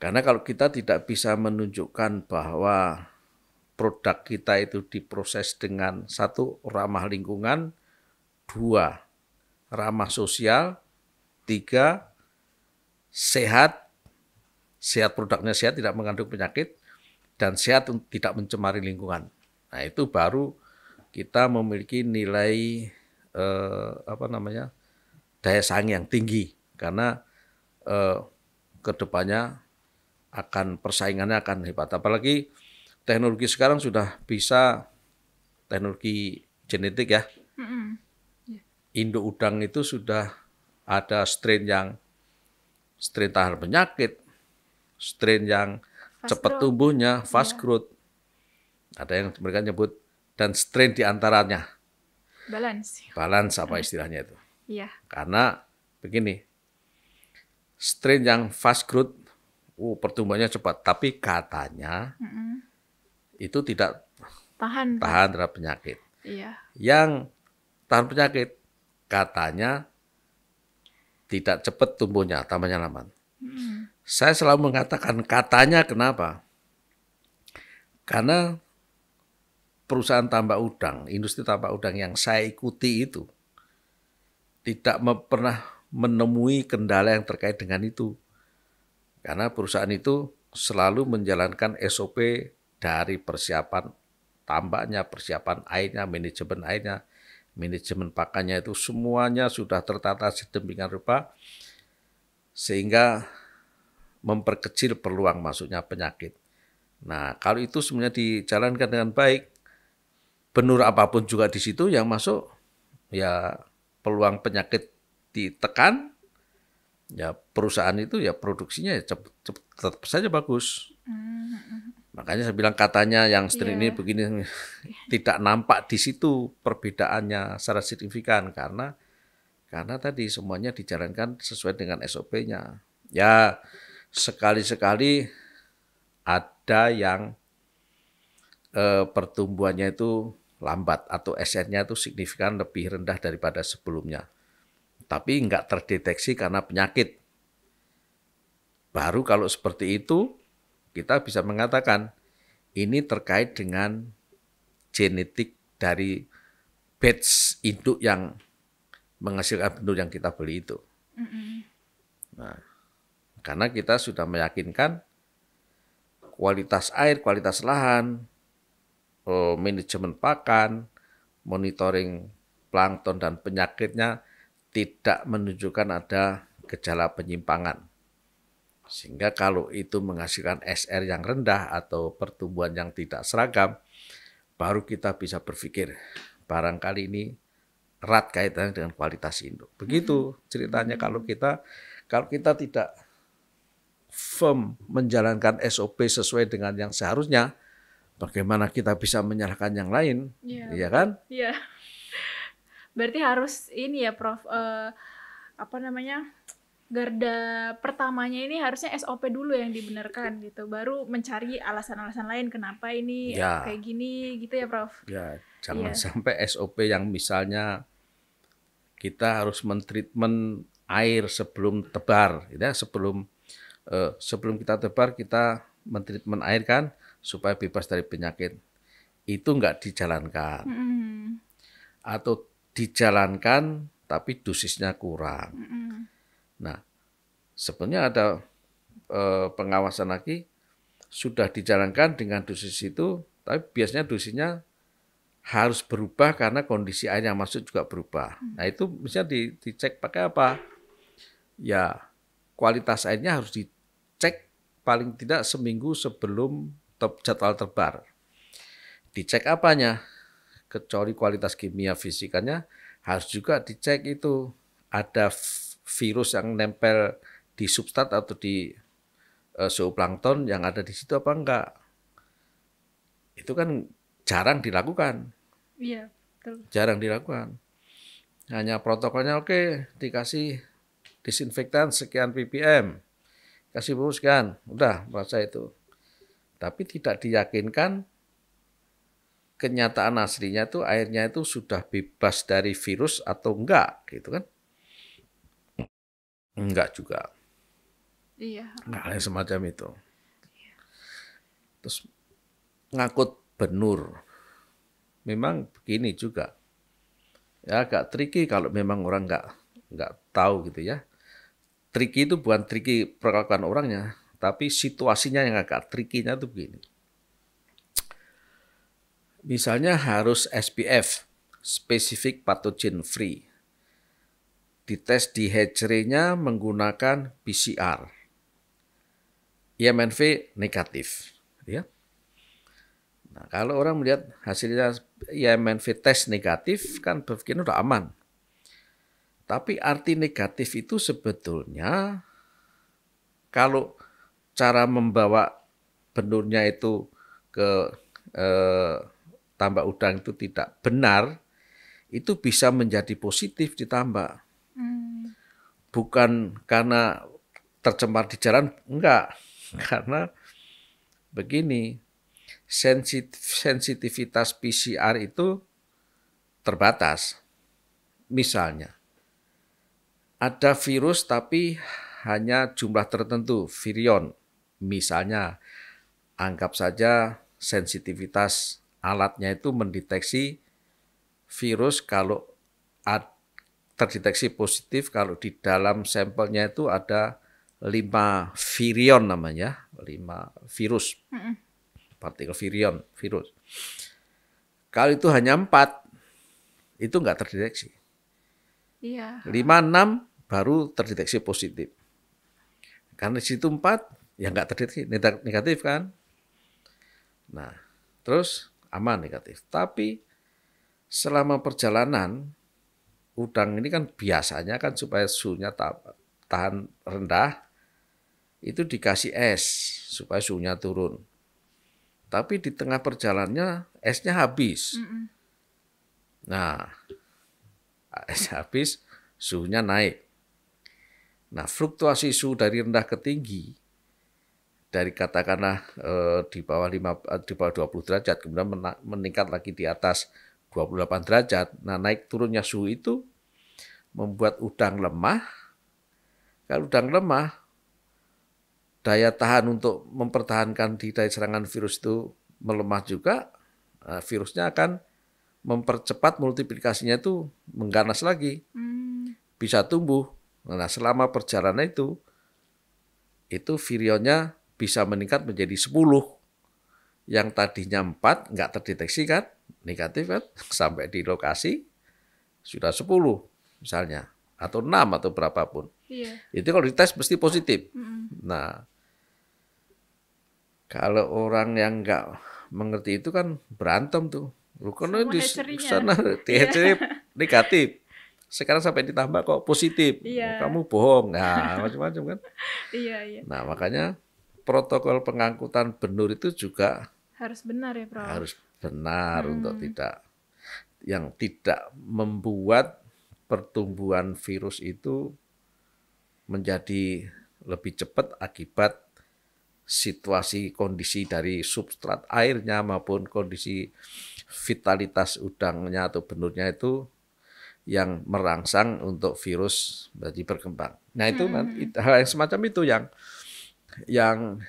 Karena kalau kita tidak bisa menunjukkan bahwa produk kita itu diproses dengan satu ramah lingkungan, dua ramah sosial, tiga sehat, sehat produknya sehat tidak mengandung penyakit dan sehat tidak mencemari lingkungan. Nah, itu baru kita memiliki nilai eh, apa namanya daya saing yang tinggi karena eh, kedepannya akan persaingannya akan hebat. Apalagi teknologi sekarang sudah bisa teknologi genetik ya. Induk udang itu sudah ada strain yang strain tahan penyakit, strain yang fast cepat growth. tumbuhnya, fast yeah. growth. Ada yang mereka nyebut dan strain di antaranya. Balance. Balance apa istilahnya itu? Iya. Karena begini, strain yang fast growth, uh, pertumbuhannya cepat, tapi katanya mm -hmm. itu tidak tahan tahan terhadap penyakit. Iya. Yang tahan penyakit katanya tidak cepat tumbuhnya, tambahnya lambat. Mm. Saya selalu mengatakan katanya kenapa? Karena perusahaan tambak udang, industri tambak udang yang saya ikuti itu tidak pernah menemui kendala yang terkait dengan itu. Karena perusahaan itu selalu menjalankan SOP dari persiapan tambaknya, persiapan airnya, manajemen airnya, manajemen pakannya itu semuanya sudah tertata sedemikian rupa sehingga memperkecil peluang masuknya penyakit. Nah, kalau itu semuanya dijalankan dengan baik, benur apapun juga di situ yang masuk ya peluang penyakit ditekan ya perusahaan itu ya produksinya ya cepet, cepet, tetap saja bagus. Hmm. Makanya saya bilang katanya yang sering yeah. ini iya. begini tidak nampak di situ perbedaannya secara signifikan karena karena tadi semuanya dijalankan sesuai dengan SOP-nya. Ya sekali-sekali ada yang eh, pertumbuhannya itu lambat atau SN-nya itu signifikan lebih rendah daripada sebelumnya. Tapi nggak terdeteksi karena penyakit. Baru kalau seperti itu, kita bisa mengatakan ini terkait dengan genetik dari batch induk yang menghasilkan bentuk yang kita beli itu. Nah, karena kita sudah meyakinkan kualitas air, kualitas lahan, Eh, manajemen pakan, monitoring plankton dan penyakitnya tidak menunjukkan ada gejala penyimpangan. Sehingga kalau itu menghasilkan SR yang rendah atau pertumbuhan yang tidak seragam, baru kita bisa berpikir barangkali ini erat kaitannya dengan kualitas induk. Begitu hmm. ceritanya kalau kita kalau kita tidak firm menjalankan SOP sesuai dengan yang seharusnya, bagaimana kita bisa menyalahkan yang lain, ya. kan? Iya. Berarti harus ini ya, Prof. Uh, apa namanya? Garda pertamanya ini harusnya SOP dulu yang dibenarkan gitu, baru mencari alasan-alasan lain kenapa ini ya. kayak gini gitu ya, Prof. Ya, jangan ya. sampai SOP yang misalnya kita harus mentreatment air sebelum tebar, ya sebelum eh, sebelum kita tebar kita mentreatment air kan, supaya bebas dari penyakit itu nggak dijalankan mm -hmm. atau dijalankan tapi dosisnya kurang. Mm -hmm. Nah, sebenarnya ada eh, pengawasan lagi sudah dijalankan dengan dosis itu, tapi biasanya dosisnya harus berubah karena kondisi air yang masuk juga berubah. Mm -hmm. Nah, itu misalnya di, dicek pakai apa? Ya, kualitas airnya harus dicek paling tidak seminggu sebelum top jadwal terbar. Dicek apanya? Kecuali kualitas kimia fisikanya harus juga dicek itu ada virus yang nempel di substrat atau di eh, zooplankton yang ada di situ apa enggak. Itu kan jarang dilakukan. Iya, betul. Jarang dilakukan. Hanya protokolnya oke, dikasih disinfektan sekian ppm, kasih bubuk udah merasa itu tapi tidak diyakinkan kenyataan aslinya itu airnya itu sudah bebas dari virus atau enggak gitu kan enggak juga iya nah, yang semacam itu iya. terus ngakut benur memang begini juga ya agak tricky kalau memang orang enggak enggak tahu gitu ya tricky itu bukan tricky perlakuan orangnya tapi situasinya yang agak trikinya tuh begini. Misalnya harus SPF, Specific Pathogen Free. Dites di hatchery-nya menggunakan PCR. IMNV negatif. Ya. Nah, kalau orang melihat hasilnya IMNV tes negatif, kan berpikir udah aman. Tapi arti negatif itu sebetulnya kalau cara membawa benurnya itu ke eh, tambak udang itu tidak benar, itu bisa menjadi positif di Hmm. Bukan karena tercemar di jalan, enggak. Karena begini, sensitif, sensitivitas PCR itu terbatas. Misalnya, ada virus tapi hanya jumlah tertentu, virion. Misalnya, anggap saja sensitivitas alatnya itu mendeteksi virus kalau terdeteksi positif kalau di dalam sampelnya itu ada lima virion namanya, lima virus, partikel virion, virus. Kalau itu hanya empat, itu nggak terdeteksi. Iya. Lima enam baru terdeteksi positif. Karena di situ empat ya nggak terdeteksi negatif kan. Nah, terus aman negatif. Tapi selama perjalanan udang ini kan biasanya kan supaya suhunya tahan rendah itu dikasih es supaya suhunya turun. Tapi di tengah perjalannya esnya habis. Nah, es habis, suhunya naik. Nah, fluktuasi suhu dari rendah ke tinggi dari katakanlah eh, di bawah 5 eh, di bawah 20 derajat kemudian meningkat lagi di atas 28 derajat. Nah, naik turunnya suhu itu membuat udang lemah. Kalau udang lemah, daya tahan untuk mempertahankan diri dari serangan virus itu melemah juga, nah, virusnya akan mempercepat multiplikasinya itu mengganas lagi. Hmm. Bisa tumbuh. Nah, selama perjalanan itu itu virionnya bisa meningkat menjadi 10. Yang tadinya 4 nggak terdeteksi kan, negatif kan, sampai di lokasi sudah 10 misalnya, atau 6 atau berapapun. Iya. Itu kalau dites mesti positif. Mm-hmm. Nah, kalau orang yang nggak mengerti itu kan berantem tuh. Lu kena di sana di negatif. Sekarang sampai ditambah kok positif. Iya. Kamu bohong. Nah, macam-macam kan. Iya, iya. Nah, makanya protokol pengangkutan benur itu juga harus benar ya, Prof. Harus benar hmm. untuk tidak yang tidak membuat pertumbuhan virus itu menjadi lebih cepat akibat situasi kondisi dari substrat airnya maupun kondisi vitalitas udangnya atau benurnya itu yang merangsang untuk virus menjadi berkembang. Nah itu hmm. hal yang semacam itu yang yang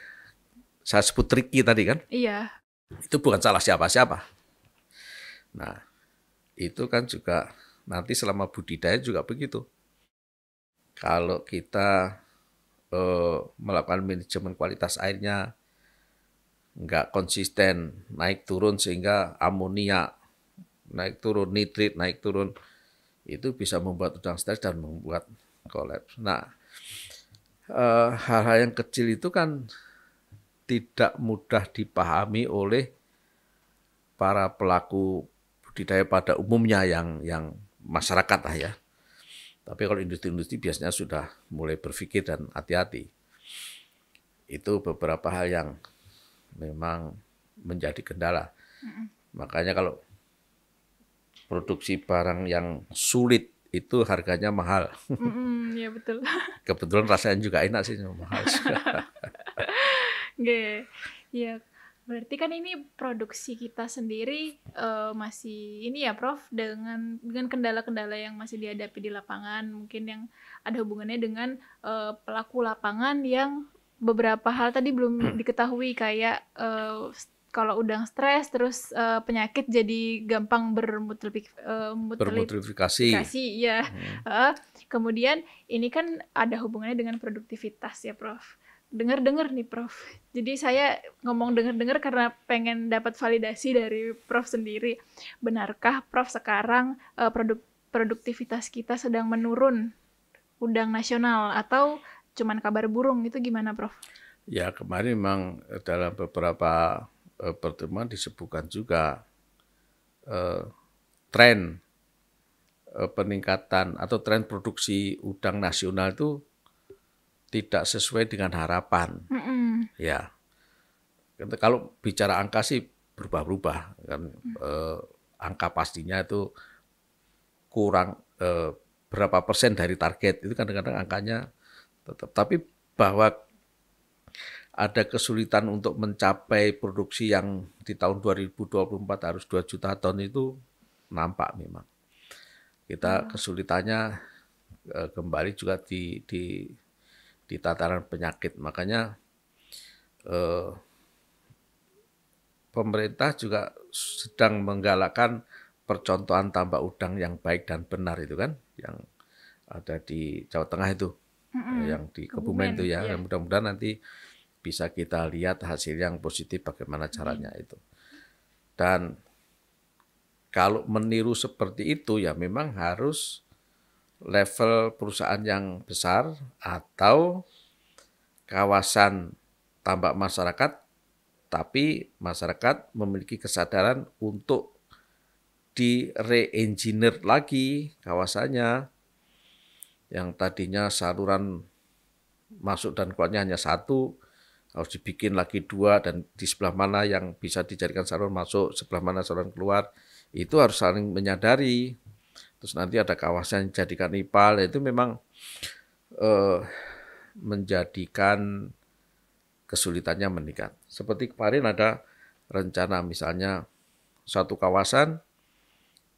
saya sebut tricky tadi kan? Iya. Itu bukan salah siapa-siapa. Nah, itu kan juga nanti selama budidaya juga begitu. Kalau kita eh, melakukan manajemen kualitas airnya nggak konsisten naik turun sehingga amonia naik turun nitrit naik turun itu bisa membuat udang stres dan membuat kolaps. Nah, Eh, hal-hal uh, yang kecil itu kan tidak mudah dipahami oleh para pelaku budidaya pada umumnya yang yang masyarakat lah ya. Tapi kalau industri-industri biasanya sudah mulai berpikir dan hati-hati. Itu beberapa hal yang memang menjadi kendala. Makanya kalau produksi barang yang sulit itu harganya mahal. mm ya betul. Kebetulan rasanya juga enak sih mahal. Oke, ya berarti kan ini produksi kita sendiri uh, masih ini ya Prof dengan dengan kendala-kendala yang masih dihadapi di lapangan mungkin yang ada hubungannya dengan uh, pelaku lapangan yang beberapa hal tadi belum diketahui kayak uh, kalau udang stres terus uh, penyakit jadi gampang bermutrifikasi. Eh, uh, ya. Hmm. Uh, kemudian ini kan ada hubungannya dengan produktivitas ya, Prof. Dengar-dengar nih, Prof. Jadi saya ngomong dengar-dengar karena pengen dapat validasi dari Prof sendiri. Benarkah Prof sekarang uh, produk produktivitas kita sedang menurun udang nasional atau cuman kabar burung itu gimana, Prof? Ya, kemarin memang dalam beberapa eh, pertemuan disebutkan juga eh, tren eh, peningkatan atau tren produksi udang nasional itu tidak sesuai dengan harapan. Mm -mm. Ya, kalau bicara angka sih berubah ubah kan eh, angka pastinya itu kurang eh, berapa persen dari target itu kan kadang-kadang angkanya tetap tapi bahwa ada kesulitan untuk mencapai produksi yang di tahun 2024 harus 2 juta ton itu nampak memang. Kita hmm. kesulitannya e, kembali juga di di di tataran penyakit. Makanya eh, pemerintah juga sedang menggalakkan percontohan tambak udang yang baik dan benar itu kan yang ada di Jawa Tengah itu. Mm -hmm. Yang di Kebumen, itu ya. ya. Mudah-mudahan nanti bisa kita lihat hasil yang positif bagaimana hmm. caranya itu. Dan kalau meniru seperti itu ya memang harus level perusahaan yang besar atau kawasan tambak masyarakat tapi masyarakat memiliki kesadaran untuk di re lagi kawasannya yang tadinya saluran masuk dan keluarnya hanya satu harus dibikin lagi dua dan di sebelah mana yang bisa dijadikan saluran masuk, sebelah mana saluran keluar, itu harus saling menyadari. Terus nanti ada kawasan yang dijadikan IPAL, itu memang eh, menjadikan kesulitannya meningkat. Seperti kemarin ada rencana misalnya satu kawasan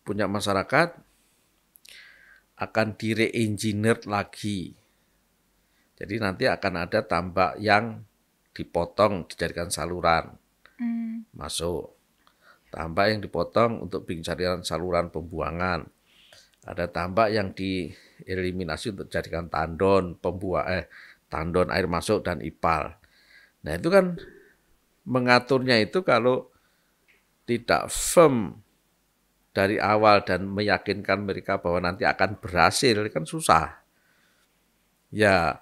punya masyarakat akan dire lagi. Jadi nanti akan ada tambak yang dipotong dijadikan saluran hmm. masuk tambak yang dipotong untuk dijadikan saluran pembuangan ada tambak yang dieliminasi untuk dijadikan tandon pembuang eh tandon air masuk dan ipal nah itu kan mengaturnya itu kalau tidak firm dari awal dan meyakinkan mereka bahwa nanti akan berhasil kan susah. Ya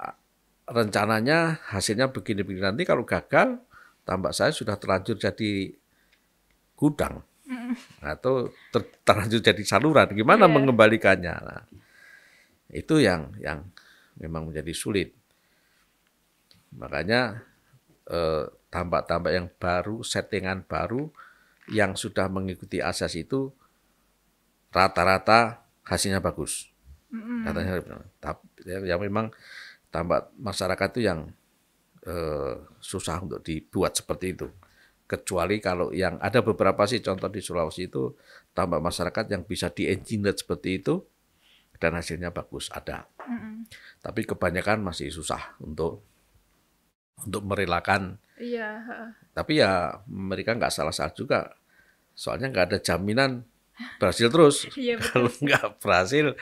rencananya hasilnya begini-begini nanti kalau gagal tambak saya sudah terlanjur jadi gudang atau nah, ter terlanjur jadi saluran gimana yeah. mengembalikannya nah, itu yang yang memang menjadi sulit makanya tambak eh, tambak-tambak yang baru settingan baru yang sudah mengikuti asas itu rata-rata hasilnya bagus mm. katanya tapi ya, yang memang tampak masyarakat itu yang eh, susah untuk dibuat seperti itu. Kecuali kalau yang ada beberapa sih contoh di Sulawesi itu tampak masyarakat yang bisa diengineer seperti itu dan hasilnya bagus ada. Mm -hmm. Tapi kebanyakan masih susah untuk untuk merelakan. Iya. Tapi ya mereka nggak salah-salah juga. Soalnya nggak ada jaminan berhasil terus. Iya, Kalau nggak berhasil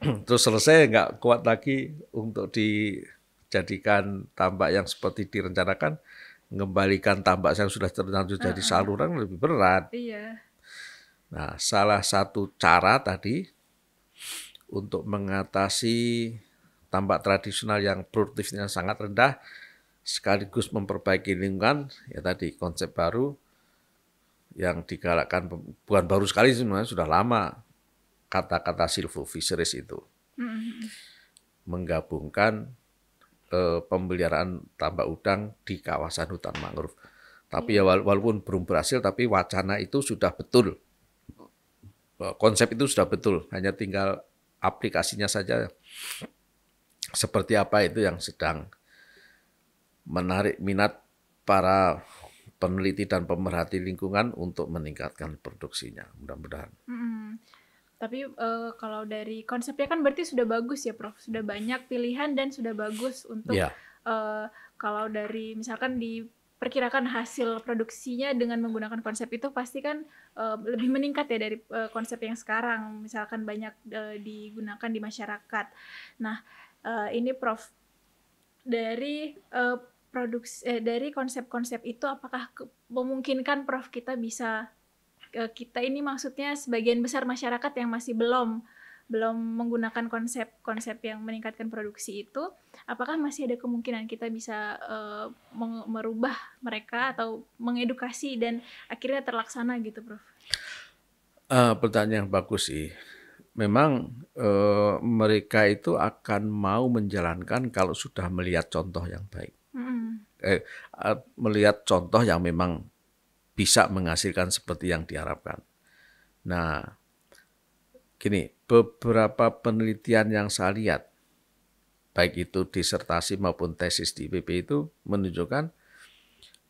terus selesai nggak kuat lagi untuk dijadikan tambak yang seperti direncanakan, mengembalikan tambak yang sudah terlanjur jadi saluran lebih berat. Iya. Nah, salah satu cara tadi untuk mengatasi tambak tradisional yang produktifnya sangat rendah sekaligus memperbaiki lingkungan ya tadi konsep baru yang digalakkan bukan baru sekali sebenarnya sudah lama kata-kata fisheries itu. Mm-hmm. Menggabungkan eh, pemeliharaan tambak udang di kawasan hutan mangrove. Tapi yeah. ya walaupun belum berhasil tapi wacana itu sudah betul. Eh, konsep itu sudah betul, hanya tinggal aplikasinya saja seperti apa itu yang sedang menarik minat para peneliti dan pemerhati lingkungan untuk meningkatkan produksinya mudah-mudahan. Mm -hmm. Tapi uh, kalau dari konsepnya kan berarti sudah bagus ya, Prof. Sudah banyak pilihan dan sudah bagus untuk yeah. Iya. uh, kalau dari misalkan diperkirakan hasil produksinya dengan menggunakan konsep itu pasti kan uh, lebih meningkat ya dari uh, konsep yang sekarang. Misalkan banyak uh, digunakan di masyarakat. Nah, uh, ini Prof. Dari uh, produksi eh, dari konsep-konsep itu apakah memungkinkan Prof kita bisa Eh, kita ini maksudnya sebagian besar masyarakat yang masih belum belum menggunakan konsep-konsep yang meningkatkan produksi itu, apakah masih ada kemungkinan kita bisa uh, merubah mereka atau mengedukasi dan akhirnya terlaksana gitu, Prof? Uh, pertanyaan yang bagus sih. Memang uh, mereka itu akan mau menjalankan kalau sudah melihat contoh yang baik, mm -hmm. eh, melihat contoh yang memang bisa menghasilkan seperti yang diharapkan. Nah, gini, beberapa penelitian yang saya lihat, baik itu disertasi maupun tesis di IPB itu menunjukkan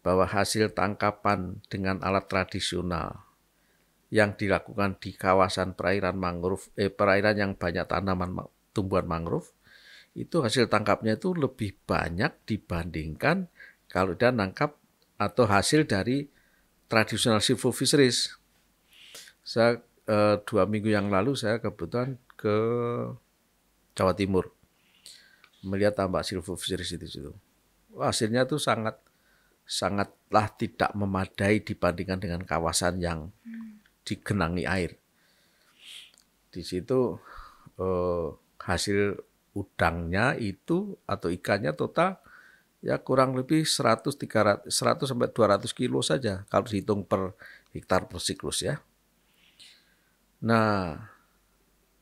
bahwa hasil tangkapan dengan alat tradisional yang dilakukan di kawasan perairan mangrove, eh, perairan yang banyak tanaman tumbuhan mangrove, itu hasil tangkapnya itu lebih banyak dibandingkan kalau dia nangkap atau hasil dari tradisional seafood fisheries. Saya eh, dua minggu yang lalu saya kebetulan ke Jawa Timur melihat tambak seafood fisheries itu situ. Hasilnya tuh sangat sangatlah tidak memadai dibandingkan dengan kawasan yang hmm. digenangi air. Di situ eh, hasil udangnya itu atau ikannya total ya kurang lebih 100 300 100 sampai 200 kilo saja kalau dihitung per hektar per siklus ya. Nah,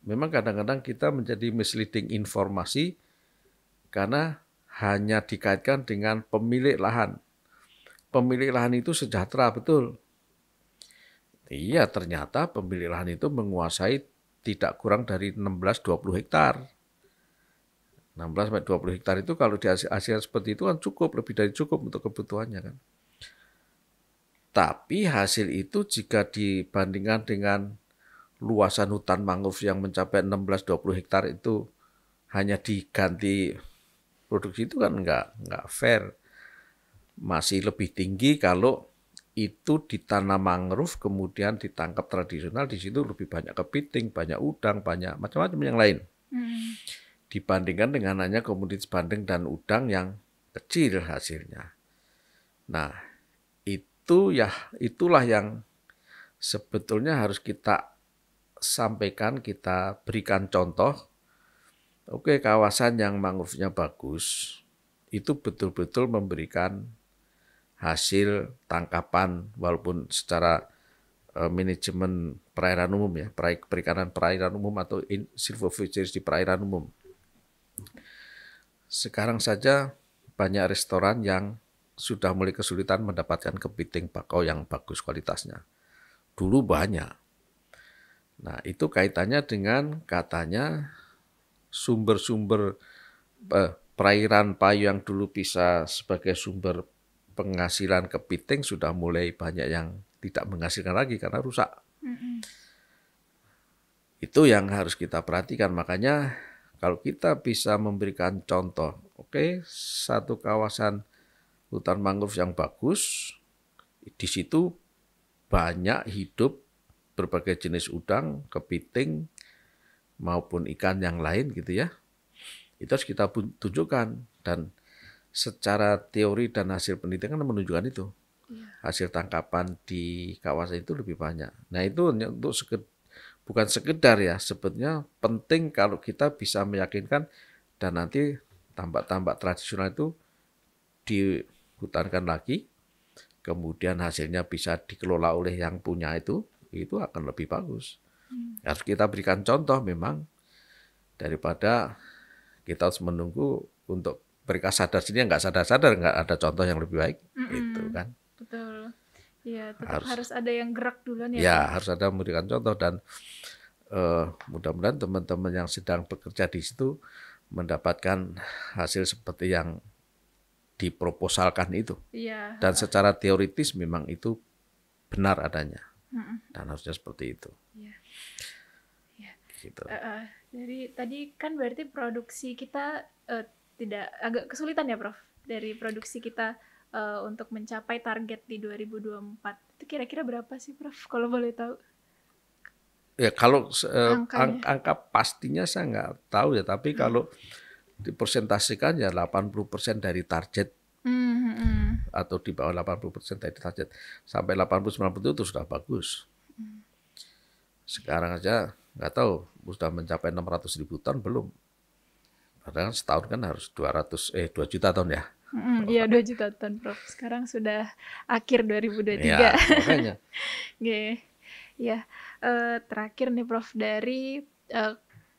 memang kadang-kadang kita menjadi misleading informasi karena hanya dikaitkan dengan pemilik lahan. Pemilik lahan itu sejahtera betul. Iya, ternyata pemilik lahan itu menguasai tidak kurang dari 16-20 hektar. 16 sampai 20 hektar itu kalau di Asia seperti itu kan cukup, lebih dari cukup untuk kebutuhannya kan. Tapi hasil itu jika dibandingkan dengan luasan hutan mangrove yang mencapai 16-20 hektar itu hanya diganti produksi itu kan nggak nggak fair. Masih lebih tinggi kalau itu ditanam mangrove kemudian ditangkap tradisional di situ lebih banyak kepiting, banyak udang, banyak macam-macam yang lain. Hmm dibandingkan dengan hanya komoditas bandeng dan udang yang kecil hasilnya. Nah, itu ya itulah yang sebetulnya harus kita sampaikan, kita berikan contoh. Oke, kawasan yang mangrove-nya bagus itu betul-betul memberikan hasil tangkapan walaupun secara e, manajemen perairan umum ya, perikanan perairan umum atau silver fisheries di perairan umum sekarang saja banyak restoran yang sudah mulai kesulitan mendapatkan kepiting bakau yang bagus kualitasnya. Dulu banyak. Nah, itu kaitannya dengan katanya sumber-sumber eh, perairan payu yang dulu bisa sebagai sumber penghasilan kepiting sudah mulai banyak yang tidak menghasilkan lagi karena rusak. Mm -hmm. Itu yang harus kita perhatikan. Makanya kalau kita bisa memberikan contoh, oke, okay, satu kawasan hutan mangrove yang bagus, di situ banyak hidup berbagai jenis udang, kepiting, maupun ikan yang lain gitu ya. Itu harus kita tunjukkan dan secara teori dan hasil penelitian kan menunjukkan itu. Iya. Hasil tangkapan di kawasan itu lebih banyak. Nah, itu untuk sekedar bukan sekedar ya sebetulnya penting kalau kita bisa meyakinkan dan nanti tambak-tambak tradisional itu dihutankan lagi kemudian hasilnya bisa dikelola oleh yang punya itu itu akan lebih bagus hmm. harus kita berikan contoh memang daripada kita harus menunggu untuk mereka sadar sini nggak sadar sadar nggak ada contoh yang lebih baik mm -mm. gitu kan betul Iya, tetap harus, harus ada yang gerak duluan ya. Ya, harus ada memberikan contoh dan uh, mudah-mudahan teman-teman yang sedang bekerja di situ mendapatkan hasil seperti yang diproposalkan itu. Iya. Dan secara teoritis memang itu benar adanya. Dan harusnya seperti itu. Iya. Ya. Gitu. Uh, uh, tadi kan berarti produksi kita uh, tidak agak kesulitan ya, Prof. Dari produksi kita uh, untuk mencapai target di 2024 itu kira-kira berapa sih Prof kalau boleh tahu ya kalau uh, ang angka pastinya saya nggak tahu ya tapi hmm. kalau dipersentasikan ya 80% dari target hmm, hmm, hmm. atau di bawah 80% dari target sampai 80 90 itu sudah bagus hmm. sekarang aja nggak tahu sudah mencapai 600 ribu ton belum padahal setahun kan harus 200 eh 2 juta ton ya Mm, iya 2 juta ton Prof. Sekarang sudah akhir 2023. Iya, makanya. okay. Ya, uh, terakhir nih Prof dari uh,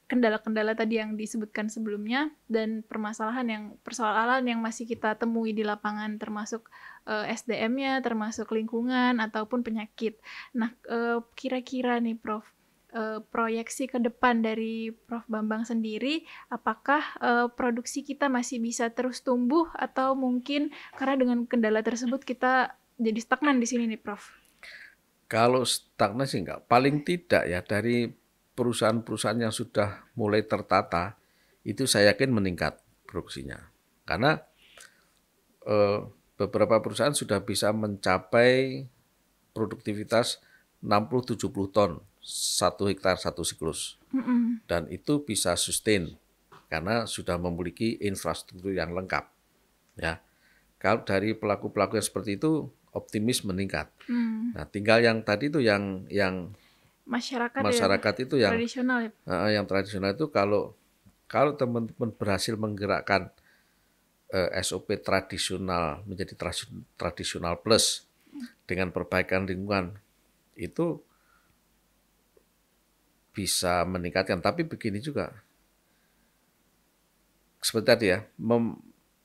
kendala-kendala tadi yang disebutkan sebelumnya dan permasalahan yang persoalan yang masih kita temui di lapangan termasuk uh, eh, SDM-nya, termasuk lingkungan ataupun penyakit. Nah, kira eh, kira-kira nih Prof, uh, proyeksi ke depan dari Prof Bambang sendiri apakah uh, produksi kita masih bisa terus tumbuh atau mungkin karena dengan kendala tersebut kita jadi stagnan di sini nih Prof. Kalau stagnan sih enggak, paling tidak ya dari perusahaan-perusahaan yang sudah mulai tertata itu saya yakin meningkat produksinya. Karena eh, beberapa perusahaan sudah bisa mencapai produktivitas 60-70 ton satu hektar satu siklus mm -mm. dan itu bisa sustain karena sudah memiliki infrastruktur yang lengkap ya kalau dari pelaku-pelaku yang seperti itu optimis meningkat mm. nah tinggal yang tadi itu yang yang masyarakat masyarakat yang itu yang tradisional ya? uh, yang tradisional itu kalau kalau teman-teman berhasil menggerakkan uh, eh, SOP tradisional menjadi tradisional plus mm. dengan perbaikan lingkungan itu bisa meningkatkan. Tapi begini juga, seperti tadi ya,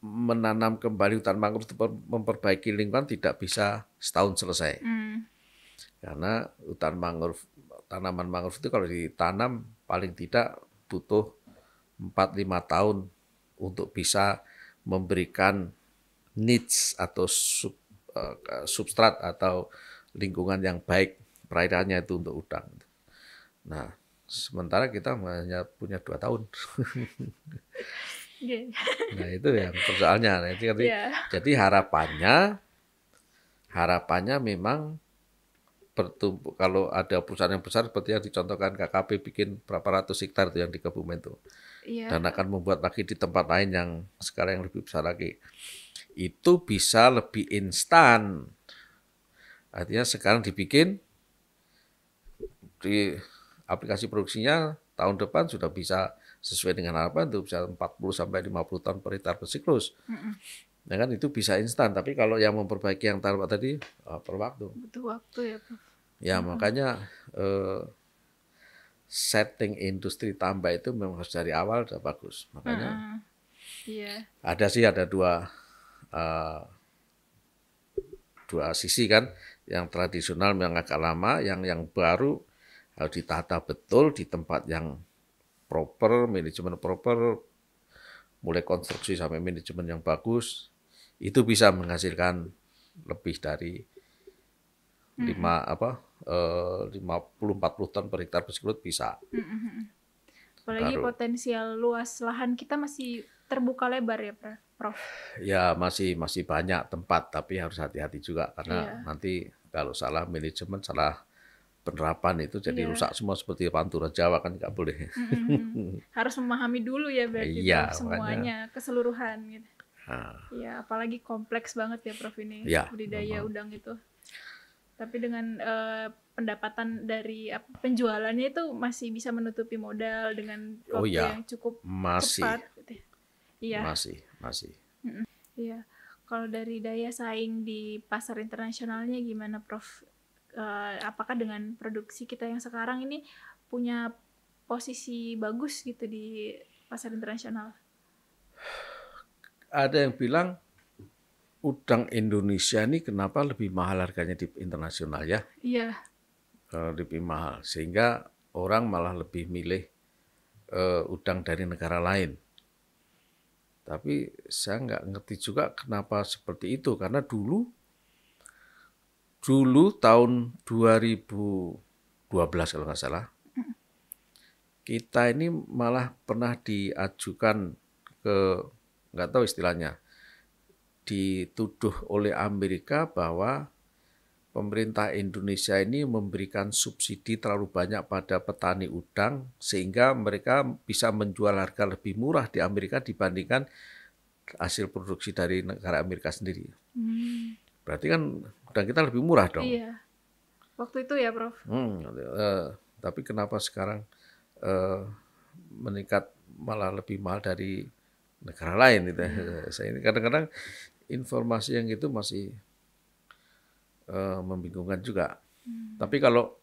menanam kembali hutan mangrove memperbaiki lingkungan tidak bisa setahun selesai. Hmm. Karena hutan mangrove, tanaman mangrove itu kalau ditanam paling tidak butuh 4-5 tahun untuk bisa memberikan needs atau sub, uh, substrat atau lingkungan yang baik perairannya itu untuk udang. Nah, Sementara kita hanya punya dua tahun. nah itu yang persoalnya Nah, itu, yeah. Jadi harapannya, harapannya memang bertumbuh kalau ada perusahaan yang besar seperti yang dicontohkan KKP bikin berapa ratus hektar itu yang di Kebumen itu yeah. dan akan membuat lagi di tempat lain yang sekarang yang lebih besar lagi itu bisa lebih instan artinya sekarang dibikin di aplikasi produksinya tahun depan sudah bisa sesuai dengan harapan itu bisa 40 sampai 50 ton per hektar per siklus. Mm -hmm. Ya kan itu bisa instan, tapi kalau yang memperbaiki yang tarbat tadi uh, per waktu. Butuh waktu ya, Pak. Ya, mm. makanya uh, setting industri tambah itu memang harus dari awal sudah bagus. Makanya mm. yeah. Ada sih ada dua uh, dua sisi kan, yang tradisional yang agak lama, yang yang baru kalau ditata betul di tempat yang proper, manajemen proper, mulai konstruksi sampai manajemen yang bagus, itu bisa menghasilkan lebih dari hmm. lima mm apa eh, lima puluh empat puluh ton per hektar bersiklus bisa. Hmm, hmm, -hmm. Apalagi Baru. potensial luas lahan kita masih terbuka lebar ya, Prof. Ya masih masih banyak tempat, tapi harus hati-hati juga karena yeah. nanti kalau salah manajemen salah penerapan itu jadi yeah. rusak semua seperti pantura Jawa kan nggak boleh. Hmm, harus memahami dulu ya berarti yeah, semuanya makanya. keseluruhan gitu. Ha. Ya apalagi kompleks banget ya Prof ini ya, budidaya memang. udang itu. Tapi dengan uh, pendapatan dari apa, penjualannya itu masih bisa menutupi modal dengan oh, waktu oh, ya. yang cukup masih. cepat. Gitu. Ya. Iya. Masih, masih. Iya. Kalau dari daya saing di pasar internasionalnya gimana Prof? uh, apakah dengan produksi kita yang sekarang ini punya posisi bagus gitu di pasar internasional? Ada yang bilang udang Indonesia ini kenapa lebih mahal harganya di internasional ya? Iya. Yeah. lebih mahal sehingga orang malah lebih milih uh, udang dari negara lain. Tapi saya nggak ngerti juga kenapa seperti itu karena dulu dulu tahun 2012 kalau nggak salah kita ini malah pernah diajukan ke nggak tahu istilahnya dituduh oleh Amerika bahwa pemerintah Indonesia ini memberikan subsidi terlalu banyak pada petani udang sehingga mereka bisa menjual harga lebih murah di Amerika dibandingkan hasil produksi dari negara Amerika sendiri. Hmm. Berarti kan dan kita lebih murah dong. Iya. Waktu itu ya, Prof. Hmm, uh, tapi kenapa sekarang uh, meningkat malah lebih mahal dari negara lain Itu ya? iya. Saya ini kadang-kadang informasi yang itu masih uh, membingungkan juga. Hmm. Tapi kalau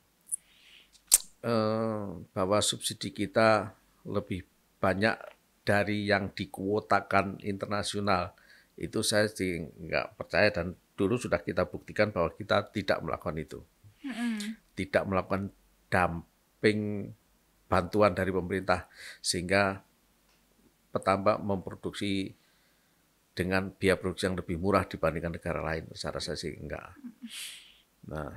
uh, bahwa subsidi kita lebih banyak dari yang dikuotakan internasional itu saya sih nggak percaya dan dulu sudah kita buktikan bahwa kita tidak melakukan itu. Mm -hmm. Tidak melakukan damping bantuan dari pemerintah sehingga petambak memproduksi dengan biaya produksi yang lebih murah dibandingkan negara lain. Saya rasa sih enggak. Nah,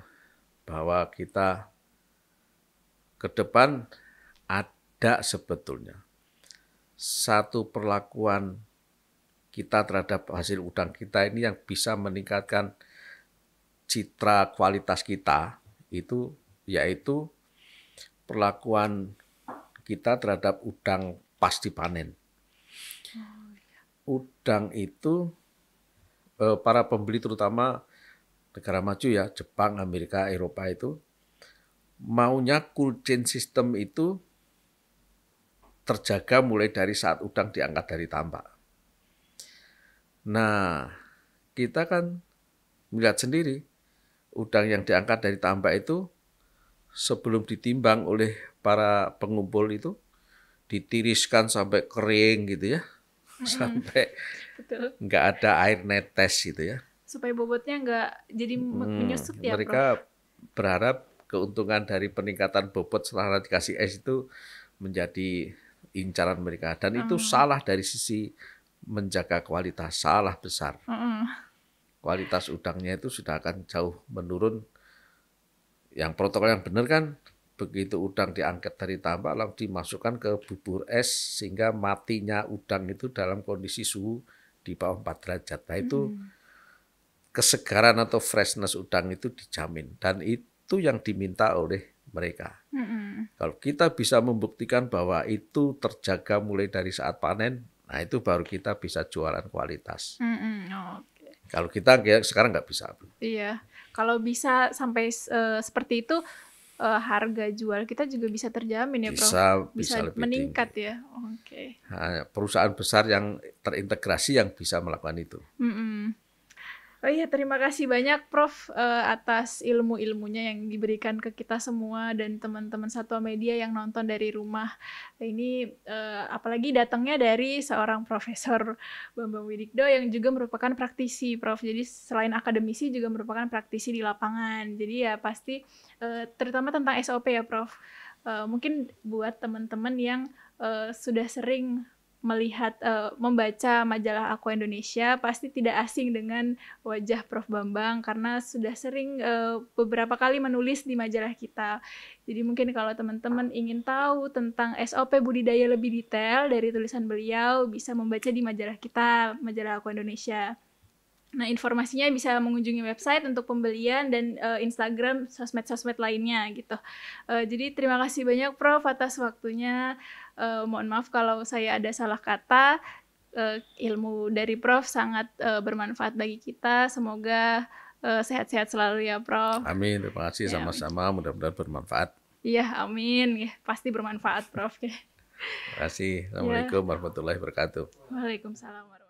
bahwa kita ke depan ada sebetulnya satu perlakuan kita terhadap hasil udang kita ini yang bisa meningkatkan citra kualitas kita itu yaitu perlakuan kita terhadap udang pas dipanen. Oh, iya. Udang itu eh, para pembeli terutama negara maju ya, Jepang, Amerika, Eropa itu maunya cool chain system itu terjaga mulai dari saat udang diangkat dari tambak. Nah, kita kan melihat sendiri udang yang diangkat dari tambak itu sebelum ditimbang oleh para pengumpul itu ditiriskan sampai kering gitu ya. Sampai nggak ada air netes gitu ya. Supaya bobotnya nggak jadi menyusut hmm, ya, Mereka Prof. berharap keuntungan dari peningkatan bobot setelah dikasih es itu menjadi incaran mereka dan hmm. itu salah dari sisi menjaga kualitas salah besar. Mm Kualitas udangnya itu sudah akan jauh menurun. Yang protokol yang benar kan begitu udang diangkat dari tambak lalu dimasukkan ke bubur es sehingga matinya udang itu dalam kondisi suhu di bawah 4 derajat. Nah itu mm. kesegaran atau freshness udang itu dijamin dan itu yang diminta oleh mereka. Mm -hmm. Kalau kita bisa membuktikan bahwa itu terjaga mulai dari saat panen, Nah itu baru kita bisa jualan kualitas. Mm -hmm. okay. Kalau kita sekarang nggak bisa. Iya, kalau bisa sampai uh, seperti itu uh, harga jual kita juga bisa terjamin ya, bisa, Prof. Bisa, bisa lebih meningkat tinggi. ya. Oke. Okay. Nah, perusahaan besar yang terintegrasi yang bisa melakukan itu. Mm -hmm. Oh iya, terima kasih banyak Prof uh, atas ilmu-ilmunya yang diberikan ke kita semua dan teman-teman Satwa Media yang nonton dari rumah. Ini uh, apalagi datangnya dari seorang profesor Bambang Widikdo yang juga merupakan praktisi, Prof. Jadi selain akademisi juga merupakan praktisi di lapangan. Jadi ya pasti uh, terutama tentang SOP ya, Prof. Uh, mungkin buat teman-teman yang uh, sudah sering melihat uh, membaca majalah Aku Indonesia pasti tidak asing dengan wajah Prof Bambang karena sudah sering uh, beberapa kali menulis di majalah kita. Jadi mungkin kalau teman-teman ingin tahu tentang SOP budidaya lebih detail dari tulisan beliau bisa membaca di majalah kita, majalah Aku Indonesia. Nah, informasinya bisa mengunjungi website untuk pembelian dan uh, Instagram sosmed-sosmed lainnya gitu. Uh, jadi terima kasih banyak Prof atas waktunya uh, mohon maaf kalau saya ada salah kata. Uh, ilmu dari Prof sangat uh, bermanfaat bagi kita. Semoga sehat-sehat uh, selalu ya Prof. Amin, terima kasih ya, sama-sama. Ya, Mudah-mudahan bermanfaat. Iya, amin. Ya, pasti bermanfaat Prof. terima kasih. Ya. Assalamualaikum ya. warahmatullahi wabarakatuh. Waalaikumsalam warahmatullahi